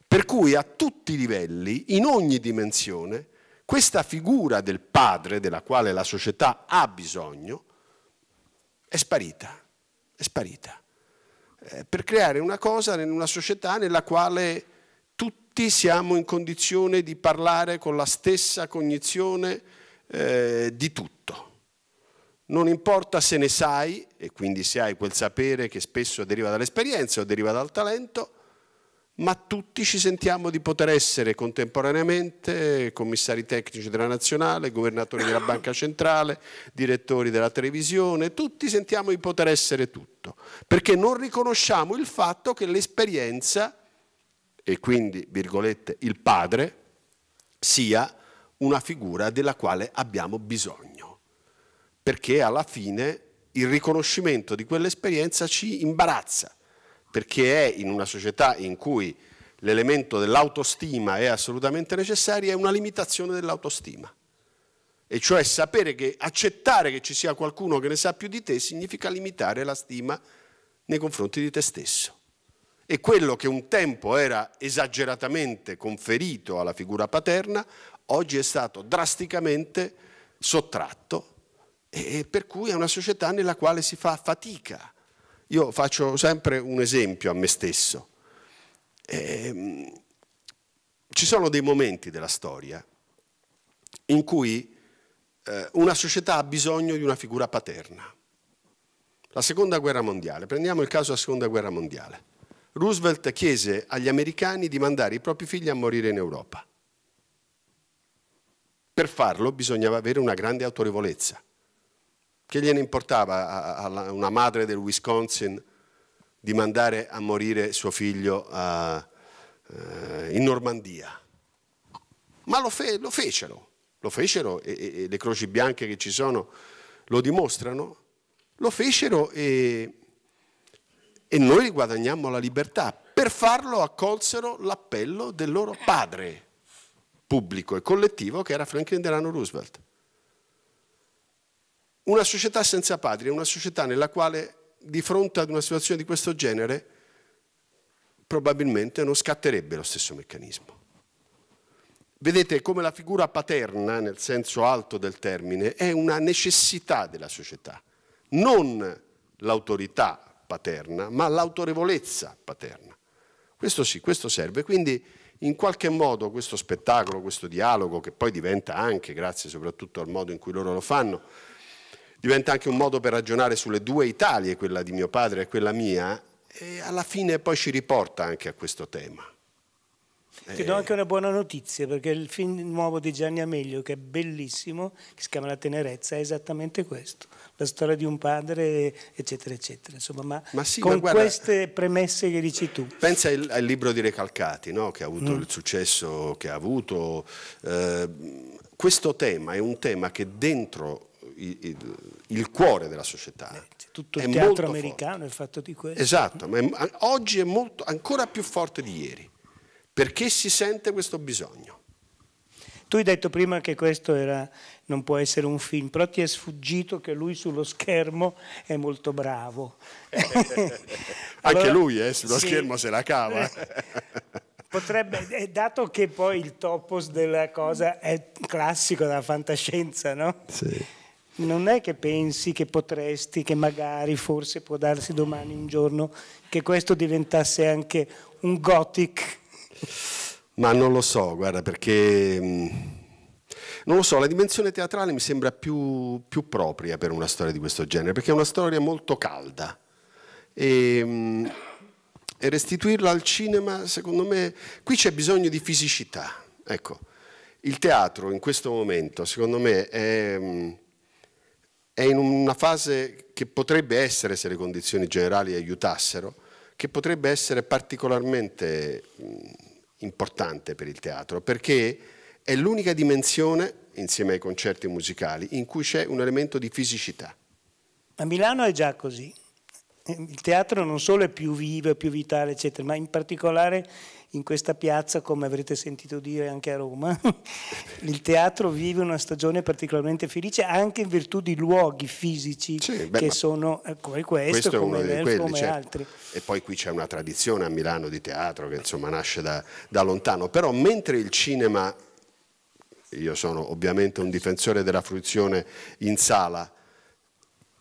Per cui a tutti i livelli, in ogni dimensione, questa figura del padre, della quale la società ha bisogno, è sparita, è sparita, eh, per creare una cosa in una società nella quale tutti siamo in condizione di parlare con la stessa cognizione eh, di tutto. Non importa se ne sai, e quindi se hai quel sapere che spesso deriva dall'esperienza o deriva dal talento, ma tutti ci sentiamo di poter essere contemporaneamente commissari tecnici della nazionale, governatori della banca centrale, direttori della televisione, tutti sentiamo di poter essere tutto, perché non riconosciamo il fatto che l'esperienza, e quindi, virgolette, il padre, sia una figura della quale abbiamo bisogno, perché alla fine il riconoscimento di quell'esperienza ci imbarazza, perché è in una società in cui l'elemento dell'autostima è assolutamente necessario, è una limitazione dell'autostima. E cioè sapere che accettare che ci sia qualcuno che ne sa più di te significa limitare la stima nei confronti di te stesso. E quello che un tempo era esageratamente conferito alla figura paterna, oggi è stato drasticamente sottratto e per cui è una società nella quale si fa fatica. Io faccio sempre un esempio a me stesso. Ehm, ci sono dei momenti della storia in cui eh, una società ha bisogno di una figura paterna. La seconda guerra mondiale, prendiamo il caso della seconda guerra mondiale. Roosevelt chiese agli americani di mandare i propri figli a morire in Europa. Per farlo bisognava avere una grande autorevolezza. Che gliene importava a, una madre del Wisconsin di mandare a morire suo figlio eh, in Normandia? Ma lo, fe lo fecero, lo fecero e, e le croci bianche che ci sono lo dimostrano. Lo fecero e, e noi guadagnammo la libertà. Per farlo accolsero l'appello del loro padre pubblico e collettivo che era Franklin Delano Roosevelt. Una società senza patria, una società nella quale di fronte ad una situazione di questo genere probabilmente non scatterebbe lo stesso meccanismo. Vedete come la figura paterna, nel senso alto del termine, è una necessità della società, non l'autorità paterna, ma l'autorevolezza paterna. Questo sì, questo serve. Quindi in qualche modo questo spettacolo, questo dialogo, che poi diventa anche, grazie soprattutto al modo in cui loro lo fanno, diventa anche un modo per ragionare sulle due Italie, quella di mio padre e quella mia, e alla fine poi ci riporta anche a questo tema. Ti do eh. anche una buona notizia perché il film nuovo di Gianni Amelio, che è bellissimo, che si chiama La tenerezza, è esattamente questo la storia di un padre, eccetera, eccetera. Insomma, ma, ma sì, con ma guarda, queste premesse che dici tu. Pensa al, al libro di Recalcati, no? che ha avuto mm. il successo che ha avuto. Eh, questo tema è un tema che dentro il, il, il cuore della società. Beh, tutto il teatro americano forte. è fatto di questo. Esatto, ma è, oggi è molto, ancora più forte di ieri, perché si sente questo bisogno. Tu hai detto prima che questo era, non può essere un film, però ti è sfuggito che lui sullo schermo è molto bravo. [laughs] allora, Anche lui eh, sullo sì. schermo se la cava. [laughs] potrebbe, eh, dato che poi il topos della cosa è classico della fantascienza, no? Sì. Non è che pensi che potresti, che magari, forse può darsi domani un giorno, che questo diventasse anche un gothic. Ma non lo so, guarda, perché... Mm, non lo so, la dimensione teatrale mi sembra più, più propria per una storia di questo genere, perché è una storia molto calda. E, mm, e restituirla al cinema, secondo me, qui c'è bisogno di fisicità. Ecco, il teatro in questo momento, secondo me, è, mm, è in una fase che potrebbe essere, se le condizioni generali aiutassero, che potrebbe essere particolarmente importante per il teatro, perché è l'unica dimensione, insieme ai concerti musicali, in cui c'è un elemento di fisicità. A Milano è già così il teatro non solo è più vivo, è più vitale, eccetera, ma in particolare in questa piazza, come avrete sentito dire anche a Roma, [laughs] il teatro vive una stagione particolarmente felice anche in virtù di luoghi fisici sì, beh, che sono eh, come questo, questo come, Elf, quelli, come cioè, altri. E poi qui c'è una tradizione a Milano di teatro che insomma nasce da, da lontano, però mentre il cinema, io sono ovviamente un difensore della fruizione in sala,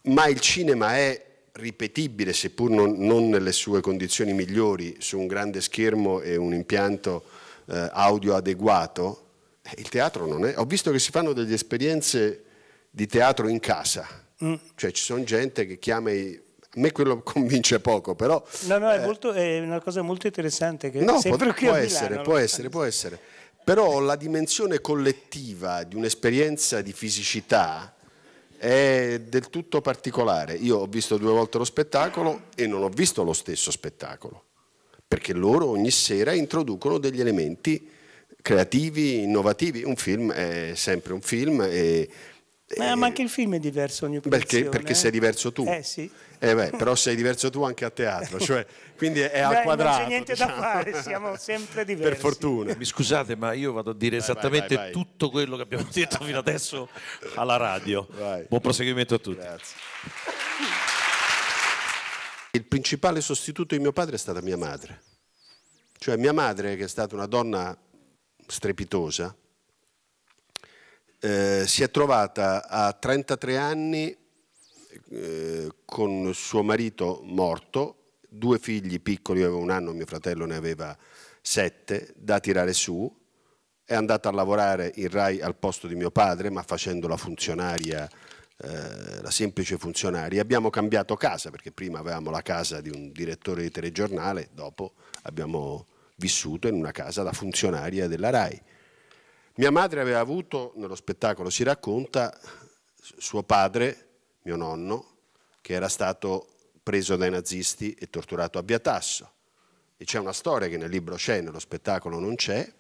ma il cinema è ripetibile, seppur non, non, nelle sue condizioni migliori, su un grande schermo e un impianto eh, audio adeguato, eh, il teatro non è. Ho visto che si fanno delle esperienze di teatro in casa, mm. cioè ci sono gente che chiama i... A me quello [laughs] convince poco, però... No, no, è, eh, molto, è una cosa molto interessante che no, può, può essere, può essere, può essere. Però la dimensione collettiva di un'esperienza di fisicità è del tutto particolare. Io ho visto due volte lo spettacolo e non ho visto lo stesso spettacolo, perché loro ogni sera introducono degli elementi creativi, innovativi. Un film è sempre un film e eh, ma anche il film è diverso ogni perché, eh. perché sei diverso tu. Eh, sì. eh beh, però sei diverso tu anche a teatro, cioè, quindi è al beh, quadrato. Non c'è niente diciamo. da fare, siamo sempre diversi. Per fortuna. Mi scusate, ma io vado a dire vai, esattamente vai, vai, tutto quello che abbiamo [laughs] detto fino adesso alla radio. Buon proseguimento a tutti. Grazie. Il principale sostituto di mio padre è stata mia madre. Cioè mia madre, che è stata una donna strepitosa, eh, si è trovata a 33 anni eh, con suo marito morto, due figli piccoli, io avevo un anno, mio fratello ne aveva sette, da tirare su, è andata a lavorare in RAI al posto di mio padre, ma facendo la funzionaria eh, la semplice funzionaria. Abbiamo cambiato casa perché prima avevamo la casa di un direttore di telegiornale, dopo abbiamo vissuto in una casa da funzionaria della RAI. Mia madre aveva avuto, nello spettacolo si racconta, suo padre, mio nonno, che era stato preso dai nazisti e torturato a Biatasso. E c'è una storia che nel libro c'è, nello spettacolo non c'è,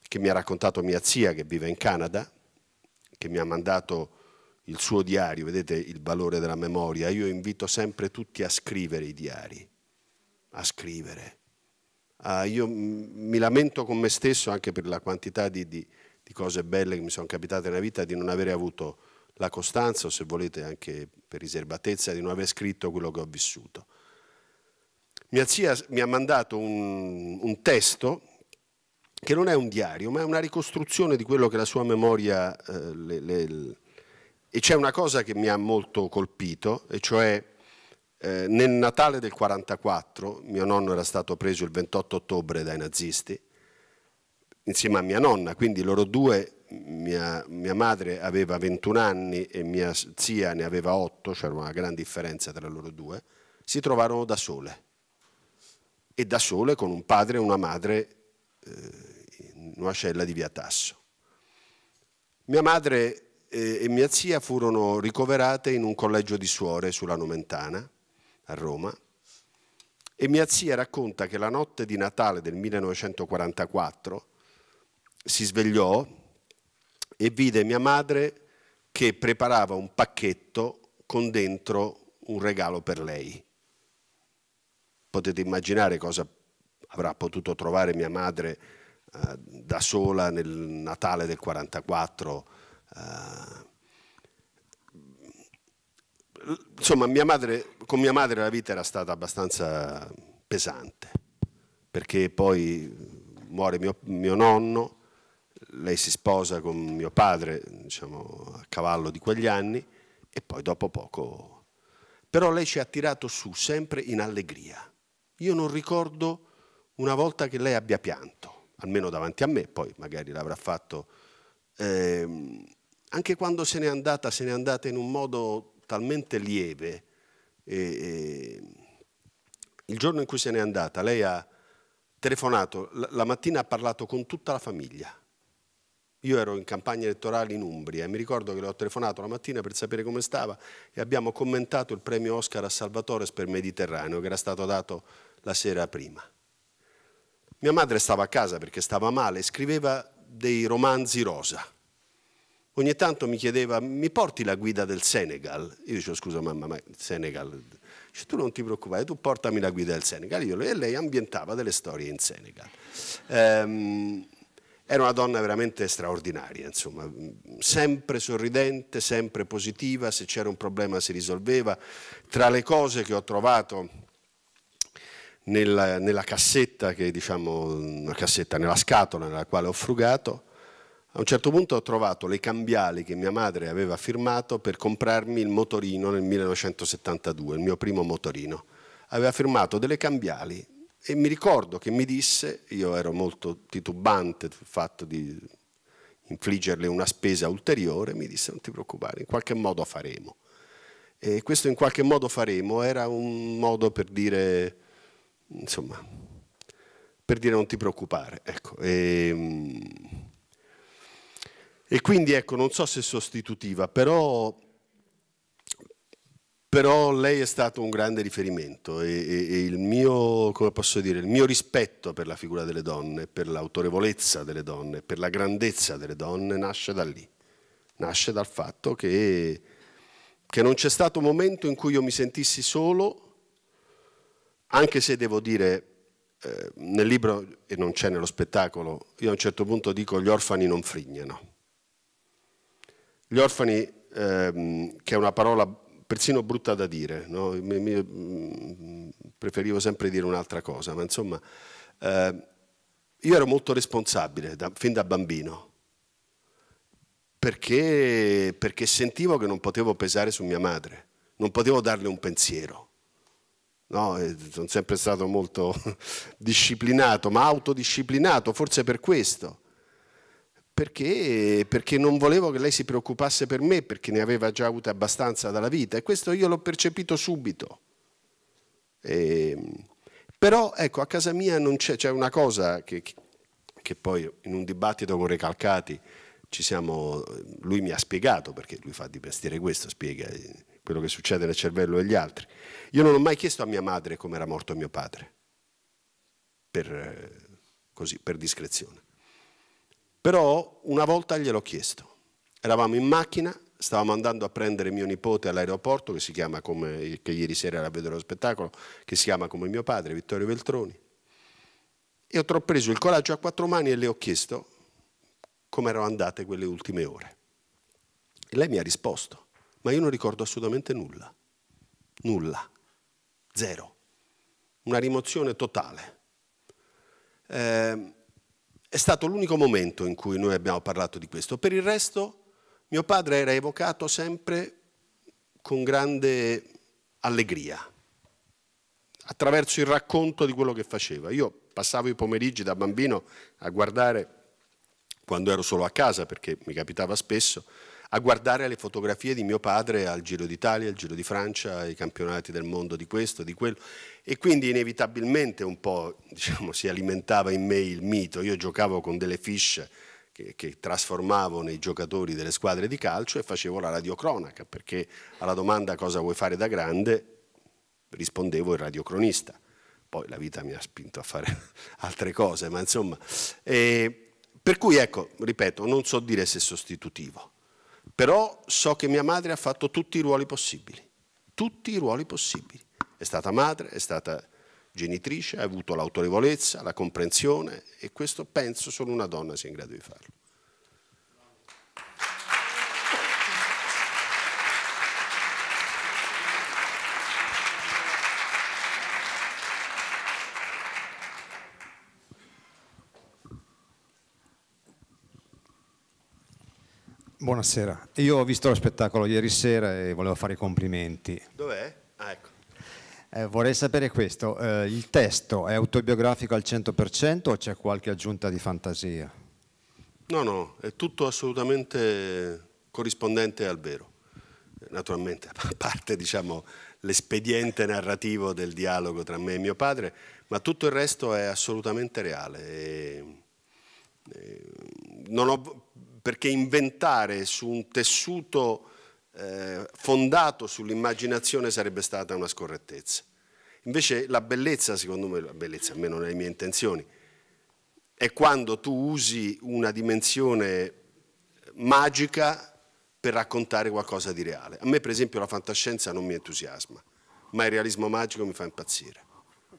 che mi ha raccontato mia zia che vive in Canada, che mi ha mandato il suo diario, vedete il valore della memoria, io invito sempre tutti a scrivere i diari, a scrivere, Uh, io mi lamento con me stesso anche per la quantità di, di, di cose belle che mi sono capitate nella vita, di non avere avuto la costanza o se volete anche per riservatezza di non aver scritto quello che ho vissuto. Mia zia mi ha mandato un, un testo che non è un diario, ma è una ricostruzione di quello che la sua memoria... Eh, le, le, e c'è una cosa che mi ha molto colpito, e cioè eh, nel Natale del 44 mio nonno era stato preso il 28 ottobre dai nazisti insieme a mia nonna, quindi loro due, mia, mia madre aveva 21 anni e mia zia ne aveva 8, c'era cioè una gran differenza tra loro due, si trovarono da sole e da sole con un padre e una madre eh, in una cella di via Tasso. Mia madre eh, e mia zia furono ricoverate in un collegio di suore sulla Nomentana a Roma, e mia zia racconta che la notte di Natale del 1944 si svegliò e vide mia madre che preparava un pacchetto con dentro un regalo per lei. Potete immaginare cosa avrà potuto trovare mia madre eh, da sola nel Natale del 1944. Eh, insomma, mia madre, con mia madre la vita era stata abbastanza pesante, perché poi muore mio, mio nonno, lei si sposa con mio padre, diciamo, a cavallo di quegli anni, e poi dopo poco... Però lei ci ha tirato su sempre in allegria. Io non ricordo una volta che lei abbia pianto, almeno davanti a me, poi magari l'avrà fatto... Eh, anche quando se n'è andata, se n'è andata in un modo talmente lieve. E, e il giorno in cui se n'è andata, lei ha telefonato, la, la mattina ha parlato con tutta la famiglia. Io ero in campagna elettorale in Umbria e mi ricordo che le ho telefonato la mattina per sapere come stava e abbiamo commentato il premio Oscar a Salvatore per Mediterraneo che era stato dato la sera prima. Mia madre stava a casa perché stava male e scriveva dei romanzi rosa ogni tanto mi chiedeva, mi porti la guida del Senegal? Io dicevo, scusa mamma, ma Senegal... Dice, tu non ti preoccupare, tu portami la guida del Senegal. Io, e lei ambientava delle storie in Senegal. Ehm, era una donna veramente straordinaria, insomma, sempre sorridente, sempre positiva, se c'era un problema si risolveva. Tra le cose che ho trovato nella, nella cassetta, che, diciamo, cassetta, nella scatola nella quale ho frugato, a un certo punto ho trovato le cambiali che mia madre aveva firmato per comprarmi il motorino nel 1972, il mio primo motorino. Aveva firmato delle cambiali e mi ricordo che mi disse, io ero molto titubante sul fatto di infliggerle una spesa ulteriore, mi disse non ti preoccupare, in qualche modo faremo. E questo in qualche modo faremo era un modo per dire, insomma, per dire non ti preoccupare. Ecco, e, ehm, e quindi ecco, non so se sostitutiva, però, però lei è stato un grande riferimento e, e, e il, mio, dire, il mio rispetto per la figura delle donne, per l'autorevolezza delle donne, per la grandezza delle donne nasce da lì, nasce dal fatto che, che non c'è stato un momento in cui io mi sentissi solo, anche se devo dire eh, nel libro, e non c'è nello spettacolo, io a un certo punto dico gli orfani non frignano gli orfani, ehm, che è una parola persino brutta da dire, no? Mm, preferivo sempre dire un'altra cosa, ma insomma, eh, io ero molto responsabile da, fin da bambino, perché, perché sentivo che non potevo pesare su mia madre, non potevo darle un pensiero. No, sono sempre stato molto [laughs] disciplinato, ma autodisciplinato, forse per questo perché? perché non volevo che lei si preoccupasse per me, perché ne aveva già avuto abbastanza dalla vita e questo io l'ho percepito subito. E, ehm, però ecco, a casa mia non c'è, c'è una cosa che, che poi in un dibattito con Recalcati siamo, lui mi ha spiegato, perché lui fa di mestiere questo, spiega eh, quello che succede nel cervello degli altri. Io non ho mai chiesto a mia madre come era morto mio padre, per, eh, così, per discrezione. Però una volta gliel'ho chiesto. Eravamo in macchina, stavamo andando a prendere mio nipote all'aeroporto, che si chiama come, che ieri sera era a vedere lo spettacolo, che si chiama come mio padre, Vittorio Veltroni. E ho preso il coraggio a quattro mani e le ho chiesto come erano andate quelle ultime ore. E lei mi ha risposto, ma io non ricordo assolutamente nulla. Nulla. Zero. Una rimozione totale. Eh, è stato l'unico momento in cui noi abbiamo parlato di questo. Per il resto mio padre era evocato sempre con grande allegria, attraverso il racconto di quello che faceva. Io passavo i pomeriggi da bambino a guardare, quando ero solo a casa, perché mi capitava spesso, a guardare le fotografie di mio padre al Giro d'Italia, al Giro di Francia, ai campionati del mondo di questo, di quello e quindi inevitabilmente un po' [laughs] diciamo, si alimentava in me il mito. Io giocavo con delle fiche che, che, trasformavo nei giocatori delle squadre di calcio e facevo la radiocronaca perché alla domanda cosa vuoi fare da grande rispondevo il radiocronista. Poi la vita mi ha spinto a fare [laughs] altre cose, ma insomma... Eh, per cui ecco, ripeto, non so dire se sostitutivo però so che mia madre ha fatto tutti i ruoli possibili, tutti i ruoli possibili. È stata madre, è stata genitrice, ha avuto l'autorevolezza, la comprensione e questo penso solo una donna sia in grado di farlo. Buonasera, io ho visto lo spettacolo ieri sera e volevo fare i complimenti. Dov'è? Ah, ecco. Eh, vorrei sapere questo, eh, il testo è autobiografico al 100% o c'è qualche aggiunta di fantasia? No, no, è tutto assolutamente corrispondente al vero. Naturalmente, [laughs] a parte diciamo, l'espediente narrativo del dialogo tra me e mio padre, ma tutto il resto è assolutamente reale. E, e, non ho perché inventare su un tessuto eh, fondato sull'immaginazione sarebbe stata una scorrettezza. Invece la bellezza, secondo me, la bellezza almeno nelle mie intenzioni, è quando tu usi una dimensione magica per raccontare qualcosa di reale. A me per esempio la fantascienza non mi entusiasma, ma il realismo magico mi fa impazzire.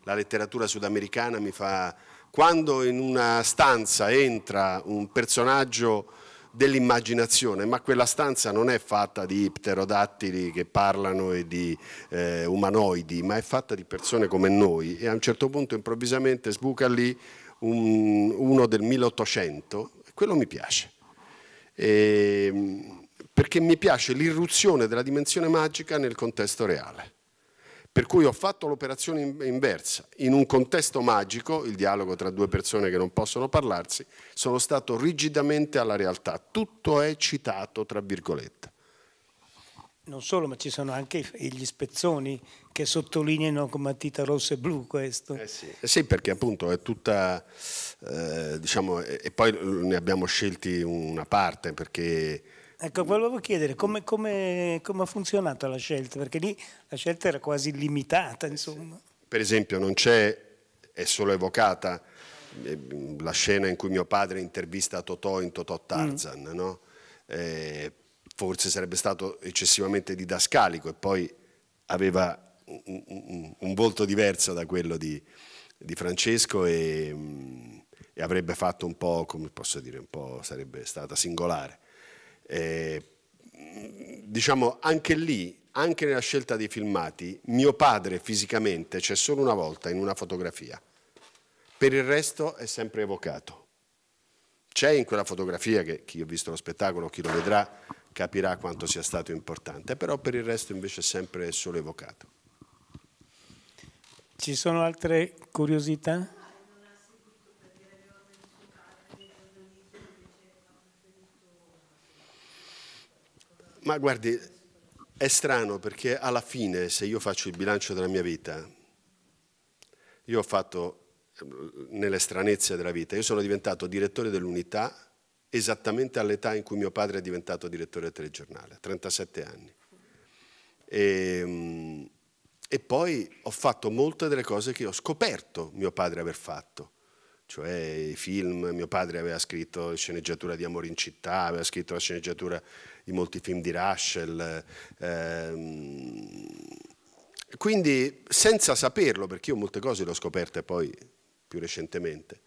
La letteratura sudamericana mi fa... Quando in una stanza entra un personaggio dell'immaginazione, ma quella stanza non è fatta di pterodattili che parlano e di eh, umanoidi, ma è fatta di persone come noi e a un certo punto improvvisamente sbuca lì un, uno del 1800 quello mi piace. E, ehm, perché mi piace l'irruzione della dimensione magica nel contesto reale. Per cui ho fatto l'operazione inversa. In un contesto magico, il dialogo tra due persone che non possono parlarsi, sono stato rigidamente alla realtà. Tutto è citato, tra virgolette. Non solo, ma ci sono anche gli spezzoni che sottolineano con matita rossa e blu questo. Eh sì. Eh sì perché appunto è tutta, eh, diciamo, e poi ne abbiamo scelti una parte perché Ecco, volevo chiedere come, come, come, ha funzionato la scelta, perché lì la scelta era quasi limitata, eh insomma. Per esempio non c'è, è solo evocata, eh, la scena in cui mio padre intervista Totò in Totò mm. Tarzan, mm. no? eh, forse sarebbe stato eccessivamente didascalico e poi aveva un, un, un volto diverso da quello di, di Francesco e, mm, e, avrebbe fatto un po', come posso dire, un po' sarebbe stata singolare. Eh, diciamo anche lì, anche nella scelta dei filmati, mio padre fisicamente c'è solo una volta in una fotografia, per il resto è sempre evocato. C'è in quella fotografia, che chi ha visto lo spettacolo, chi lo vedrà, capirà quanto sia stato importante, però per il resto invece è sempre solo evocato. Ci sono altre curiosità? Ma guardi, è strano perché alla fine, se io faccio il bilancio della mia vita, io ho fatto, eh, nelle stranezze della vita, io sono diventato direttore dell'unità esattamente all'età in cui mio padre è diventato direttore del telegiornale, 37 anni. E, ehm, e, poi ho fatto molte delle cose che ho scoperto mio padre aver fatto, cioè i film, mio padre aveva scritto la sceneggiatura di Amore in città, aveva scritto la sceneggiatura di molti film di Rushell. Ehm, quindi senza saperlo, perché io molte cose le ho scoperte poi più recentemente,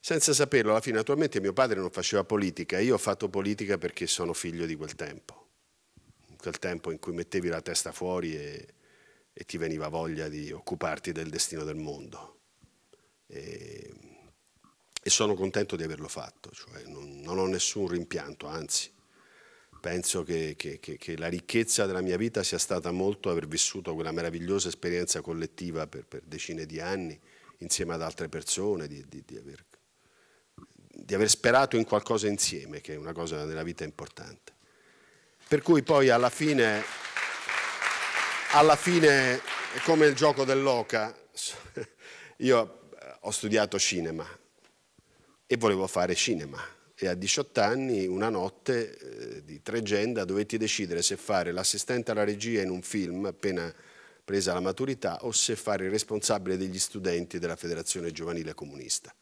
senza saperlo, alla fine naturalmente mio padre non faceva politica, io ho fatto politica perché sono figlio di quel tempo, quel tempo in cui mettevi la testa fuori e, e ti veniva voglia di occuparti del destino del mondo. E, e sono contento di averlo fatto, cioè non, non ho nessun rimpianto, anzi penso che, che, che, che, la ricchezza della mia vita sia stata molto aver vissuto quella meravigliosa esperienza collettiva per, per decine di anni insieme ad altre persone, di, di, di, aver, di, aver, sperato in qualcosa insieme, che è una cosa della vita importante. Per cui poi alla fine, alla fine è come il gioco dell'oca, io ho studiato cinema e volevo fare cinema e a 18 anni una notte eh, di tregenda dovetti decidere se fare l'assistente alla regia in un film appena presa la maturità o se fare il responsabile degli studenti della Federazione Giovanile Comunista.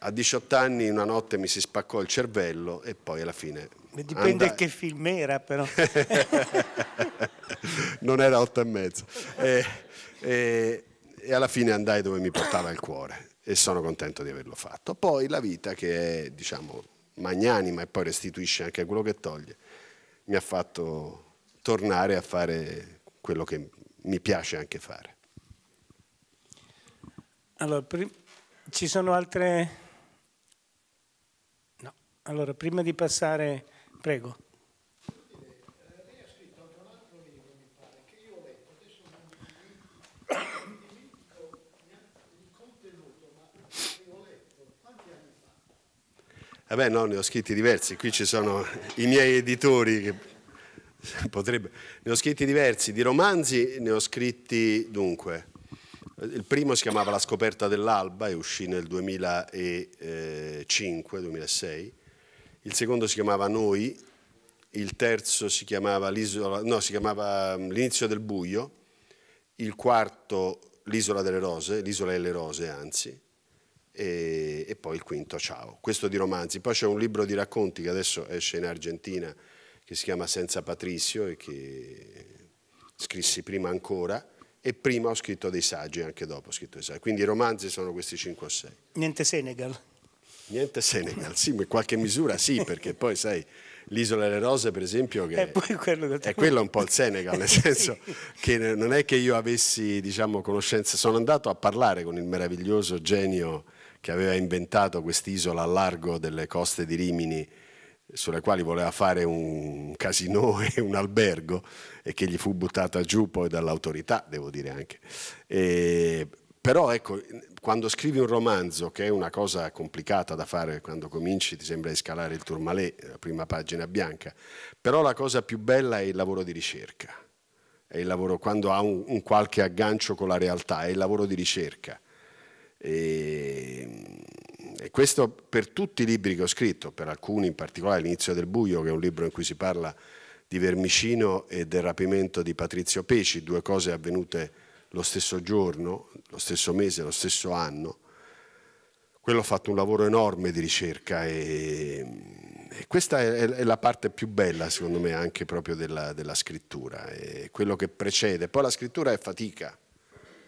A 18 anni una notte mi si spaccò il cervello e poi alla fine... Dipende andai... che film era però. [laughs] non era otto e mezzo. E, e, e alla fine andai dove mi portava il cuore e sono contento di averlo fatto. Poi la vita che è diciamo, magnanima e poi restituisce anche quello che toglie, mi ha fatto tornare a fare quello che mi piace anche fare. Allora, ci sono altre... No, allora prima di passare... Prego. Vabbè eh no, ne ho scritti diversi, qui ci sono i miei editori che potrebbe... Ne ho scritti diversi, di romanzi ne ho scritti dunque. Il primo si chiamava La scoperta dell'alba e uscì nel 2005-2006. Il secondo si chiamava Noi, il terzo si chiamava mm, L'inizio no, del buio, il quarto L'isola delle rose, l'isola delle rose anzi, e, e poi il quinto Ciao. Questo di romanzi. Poi c'è un libro di racconti che adesso esce in Argentina che si chiama Senza Patrizio e che scrissi prima ancora e prima ho scritto dei saggi anche dopo ho scritto dei saggi. Quindi i romanzi sono questi 5 o 6. Niente Senegal. Niente Senegal, sì, in qualche misura sì, perché poi sai, l'isola delle rose per esempio è, [laughs] quello è quello un po' il Senegal, nel [laughs] senso che non è che io avessi diciamo, conoscenze, sono andato a parlare con il meraviglioso genio che aveva inventato quest'isola a largo delle coste di Rimini sulle quali voleva fare un casino [laughs] e un albergo e che gli fu buttata giù poi dall'autorità, devo dire anche. E, però ecco, quando scrivi un romanzo, che è una cosa complicata da fare quando cominci, ti sembra di scalare il tourmalé, la prima pagina bianca, però la cosa più bella è il lavoro di ricerca, è il lavoro quando ha un, un qualche aggancio con la realtà, è il lavoro di ricerca e, ehm, e questo per tutti i libri che ho scritto, per alcuni in particolare L'inizio del buio, che è un libro in cui si parla di Vermicino e del rapimento di Patrizio Peci, due cose avvenute lo stesso giorno, lo stesso mese, lo stesso anno. Quello ha fatto un lavoro enorme di ricerca e, e questa è, è, la parte più bella secondo me anche proprio della, della scrittura, è quello che precede. Poi la scrittura è fatica,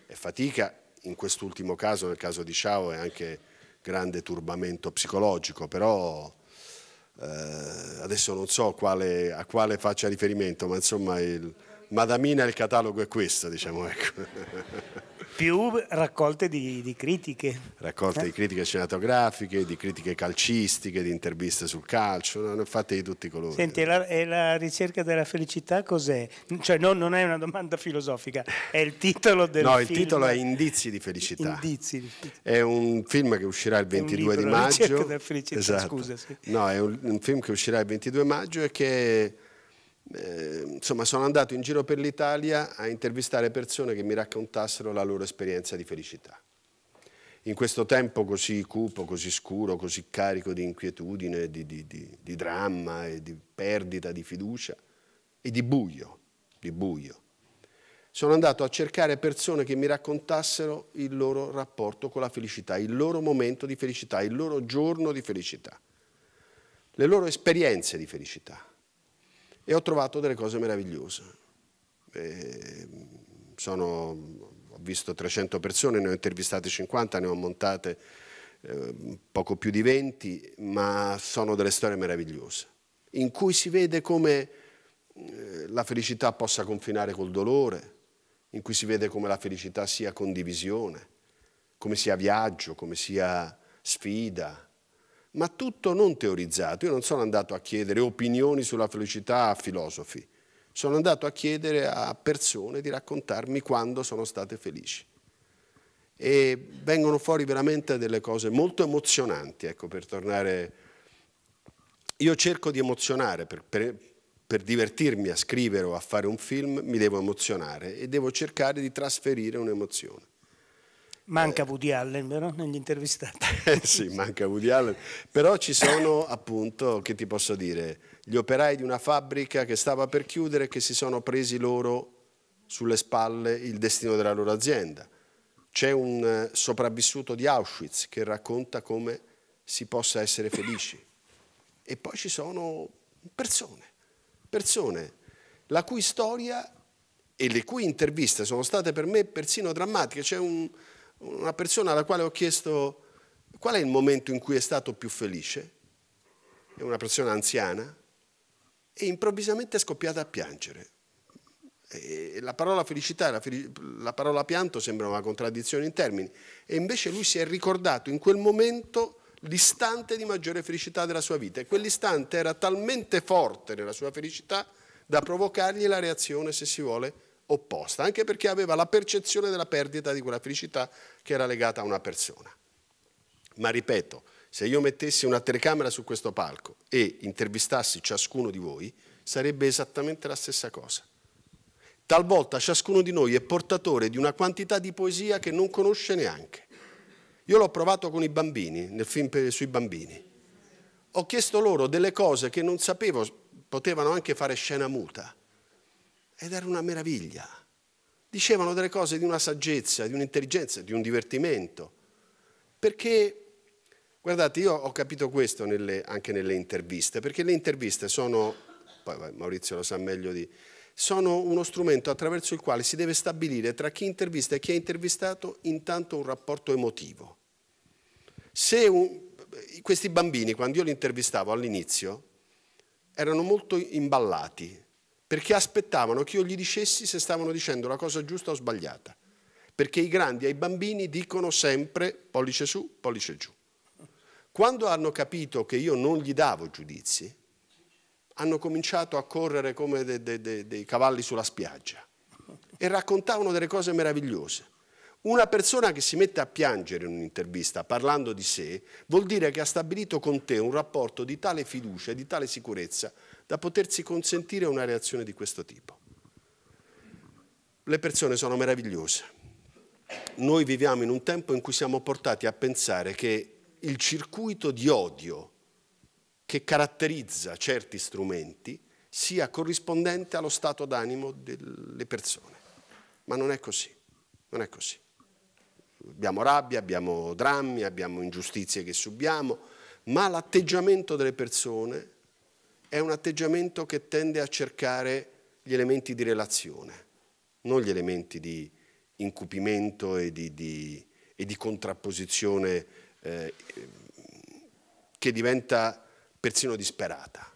è fatica in quest'ultimo caso, nel caso di Ciao, è anche grande turbamento psicologico, però eh, adesso non so quale, a quale faccia riferimento, ma insomma il, Madamina il catalogo è questo, diciamo ecco. [laughs] più raccolte di, di critiche. Raccolte eh? di critiche cinematografiche, di critiche calcistiche, di interviste sul calcio, ne fatte di tutti i colori. Senti, la, e la ricerca della felicità cos'è? Cioè, no, non è una domanda filosofica, è il titolo del no, film. No, il titolo è Indizi di felicità. Indizi di felicità. È un film che uscirà il 22 libro, di maggio. La ricerca della felicità, esatto. scusa. Sì. No, è un, un film che uscirà il 22 maggio e che Ehm, insomma sono andato in giro per l'Italia a intervistare persone che mi raccontassero la loro esperienza di felicità. In questo tempo così cupo, così scuro, così carico di inquietudine, di, di, di, di dramma e di perdita di fiducia e di buio, di buio, sono andato a cercare persone che mi raccontassero il loro rapporto con la felicità, il loro momento di felicità, il loro giorno di felicità, le loro esperienze di felicità e ho trovato delle cose meravigliose. Sono, ho visto 300 persone, ne ho intervistate 50, ne ho montate eh, poco più di 20, ma sono delle storie meravigliose, in cui si vede come eh, la felicità possa confinare col dolore, in cui si vede come la felicità sia condivisione, come sia viaggio, come sia sfida, ma tutto non teorizzato. Io non sono andato a chiedere opinioni sulla felicità a filosofi, sono andato a chiedere a persone di raccontarmi quando sono state felici. E vengono fuori veramente delle cose molto emozionanti, ecco, per tornare... Io cerco di emozionare, per, per, per divertirmi a scrivere o a fare un film mi devo emozionare e devo cercare di trasferire un'emozione. Manca eh. Woody Allen, vero? negli intervistati. [laughs] Eh sì, manca Woody Allen. Però ci sono, appunto, che ti posso dire, gli operai di una fabbrica che stava per chiudere che si sono presi loro sulle spalle il destino della loro azienda. C'è un eh, sopravvissuto di Auschwitz che racconta come si possa essere felici. E poi ci sono persone, persone la cui storia e le cui interviste sono state per me persino drammatiche. C'è un una persona alla quale ho chiesto qual è il momento in cui è stato più felice, è una persona anziana, e improvvisamente è scoppiata a piangere. E la parola felicità e la, parola pianto sembrano una contraddizione in termini, e invece lui si è ricordato in quel momento l'istante di maggiore felicità della sua vita e quell'istante era talmente forte nella sua felicità da provocargli la reazione, se si vuole, opposta, anche perché aveva la percezione della perdita di quella felicità che era legata a una persona. Ma ripeto, se io mettessi una telecamera su questo palco e intervistassi ciascuno di voi, sarebbe esattamente la stessa cosa. Talvolta ciascuno di noi è portatore di una quantità di poesia che non conosce neanche. Io l'ho provato con i bambini, nel film sui bambini. Ho chiesto loro delle cose che non sapevo, potevano anche fare scena muta ed era una meraviglia. Dicevano delle cose di una saggezza, di un'intelligenza, di un divertimento. Perché, guardate, io ho capito questo nelle, anche nelle interviste, perché le interviste sono, poi Maurizio lo sa meglio di, sono uno strumento attraverso il quale si deve stabilire tra chi intervista e chi ha intervistato intanto un rapporto emotivo. Se un, questi bambini, quando io li intervistavo all'inizio, erano molto imballati, perché aspettavano che io gli dicessi se stavano dicendo la cosa giusta o sbagliata, perché i grandi ai bambini dicono sempre pollice su, pollice giù. Quando hanno capito che io non gli davo giudizi, hanno cominciato a correre come dei, dei, dei cavalli sulla spiaggia e raccontavano delle cose meravigliose. Una persona che si mette a piangere in un'intervista parlando di sé vuol dire che ha stabilito con te un rapporto di tale fiducia e di tale sicurezza da potersi consentire una reazione di questo tipo. Le persone sono meravigliose. Noi viviamo in un tempo in cui siamo portati a pensare che il circuito di odio che caratterizza certi strumenti sia corrispondente allo stato d'animo delle persone. Ma non è così, non è così. Abbiamo rabbia, abbiamo drammi, abbiamo ingiustizie che subiamo, ma l'atteggiamento delle persone è un atteggiamento che tende a cercare gli elementi di relazione, non gli elementi di incupimento e di, di, e di contrapposizione eh, che diventa persino disperata.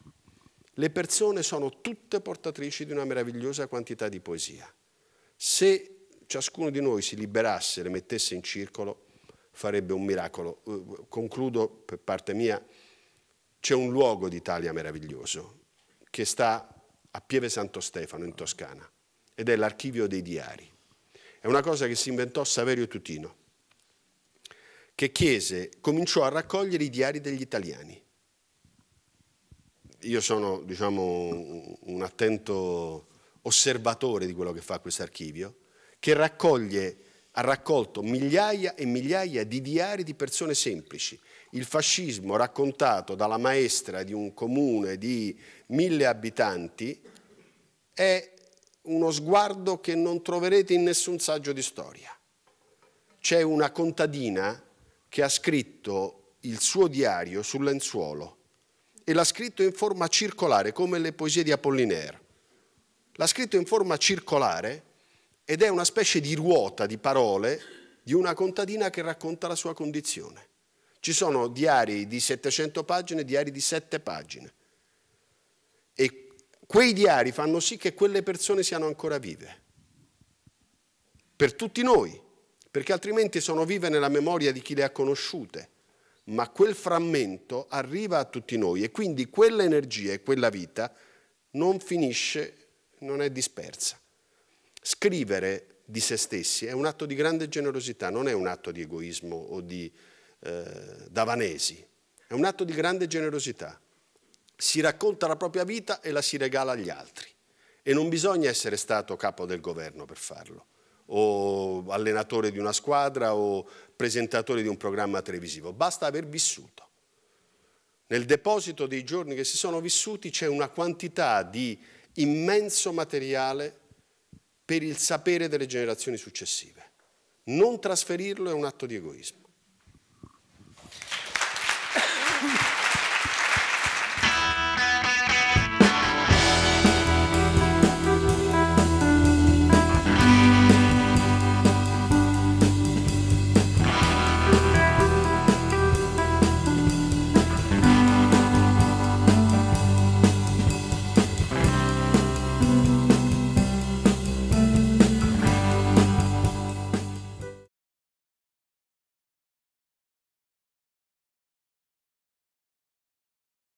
Le persone sono tutte portatrici di una meravigliosa quantità di poesia. Se ciascuno di noi si liberasse le mettesse in circolo, farebbe un miracolo. Eh, concludo per parte mia c'è un luogo d'Italia meraviglioso che sta a Pieve Santo Stefano in Toscana ed è l'archivio dei diari. È una cosa che si inventò Saverio Tutino, che chiese, cominciò a raccogliere i diari degli italiani. Io sono diciamo, un attento osservatore di quello che fa questo archivio, che raccoglie ha raccolto migliaia e migliaia di diari di persone semplici. Il fascismo raccontato dalla maestra di un comune di mille abitanti è uno sguardo che non troverete in nessun saggio di storia. C'è una contadina che ha scritto il suo diario sul lenzuolo e l'ha scritto in forma circolare, come le poesie di Apollinaire. L'ha scritto in forma circolare ed è una specie di ruota di parole di una contadina che racconta la sua condizione. Ci sono diari di 700 pagine, diari di 7 pagine. E quei diari fanno sì che quelle persone siano ancora vive. Per tutti noi, perché altrimenti sono vive nella memoria di chi le ha conosciute. Ma quel frammento arriva a tutti noi e quindi quell'energia e quella vita non finisce, non è dispersa scrivere di se stessi è un atto di grande generosità, non è un atto di egoismo o di eh, davanesi, è un atto di grande generosità. Si racconta la propria vita e la si regala agli altri. E non bisogna essere stato capo del governo per farlo, o allenatore di una squadra o presentatore di un programma televisivo, basta aver vissuto. Nel deposito dei giorni che si sono vissuti c'è una quantità di immenso materiale per il sapere delle generazioni successive. Non trasferirlo è un atto di egoismo.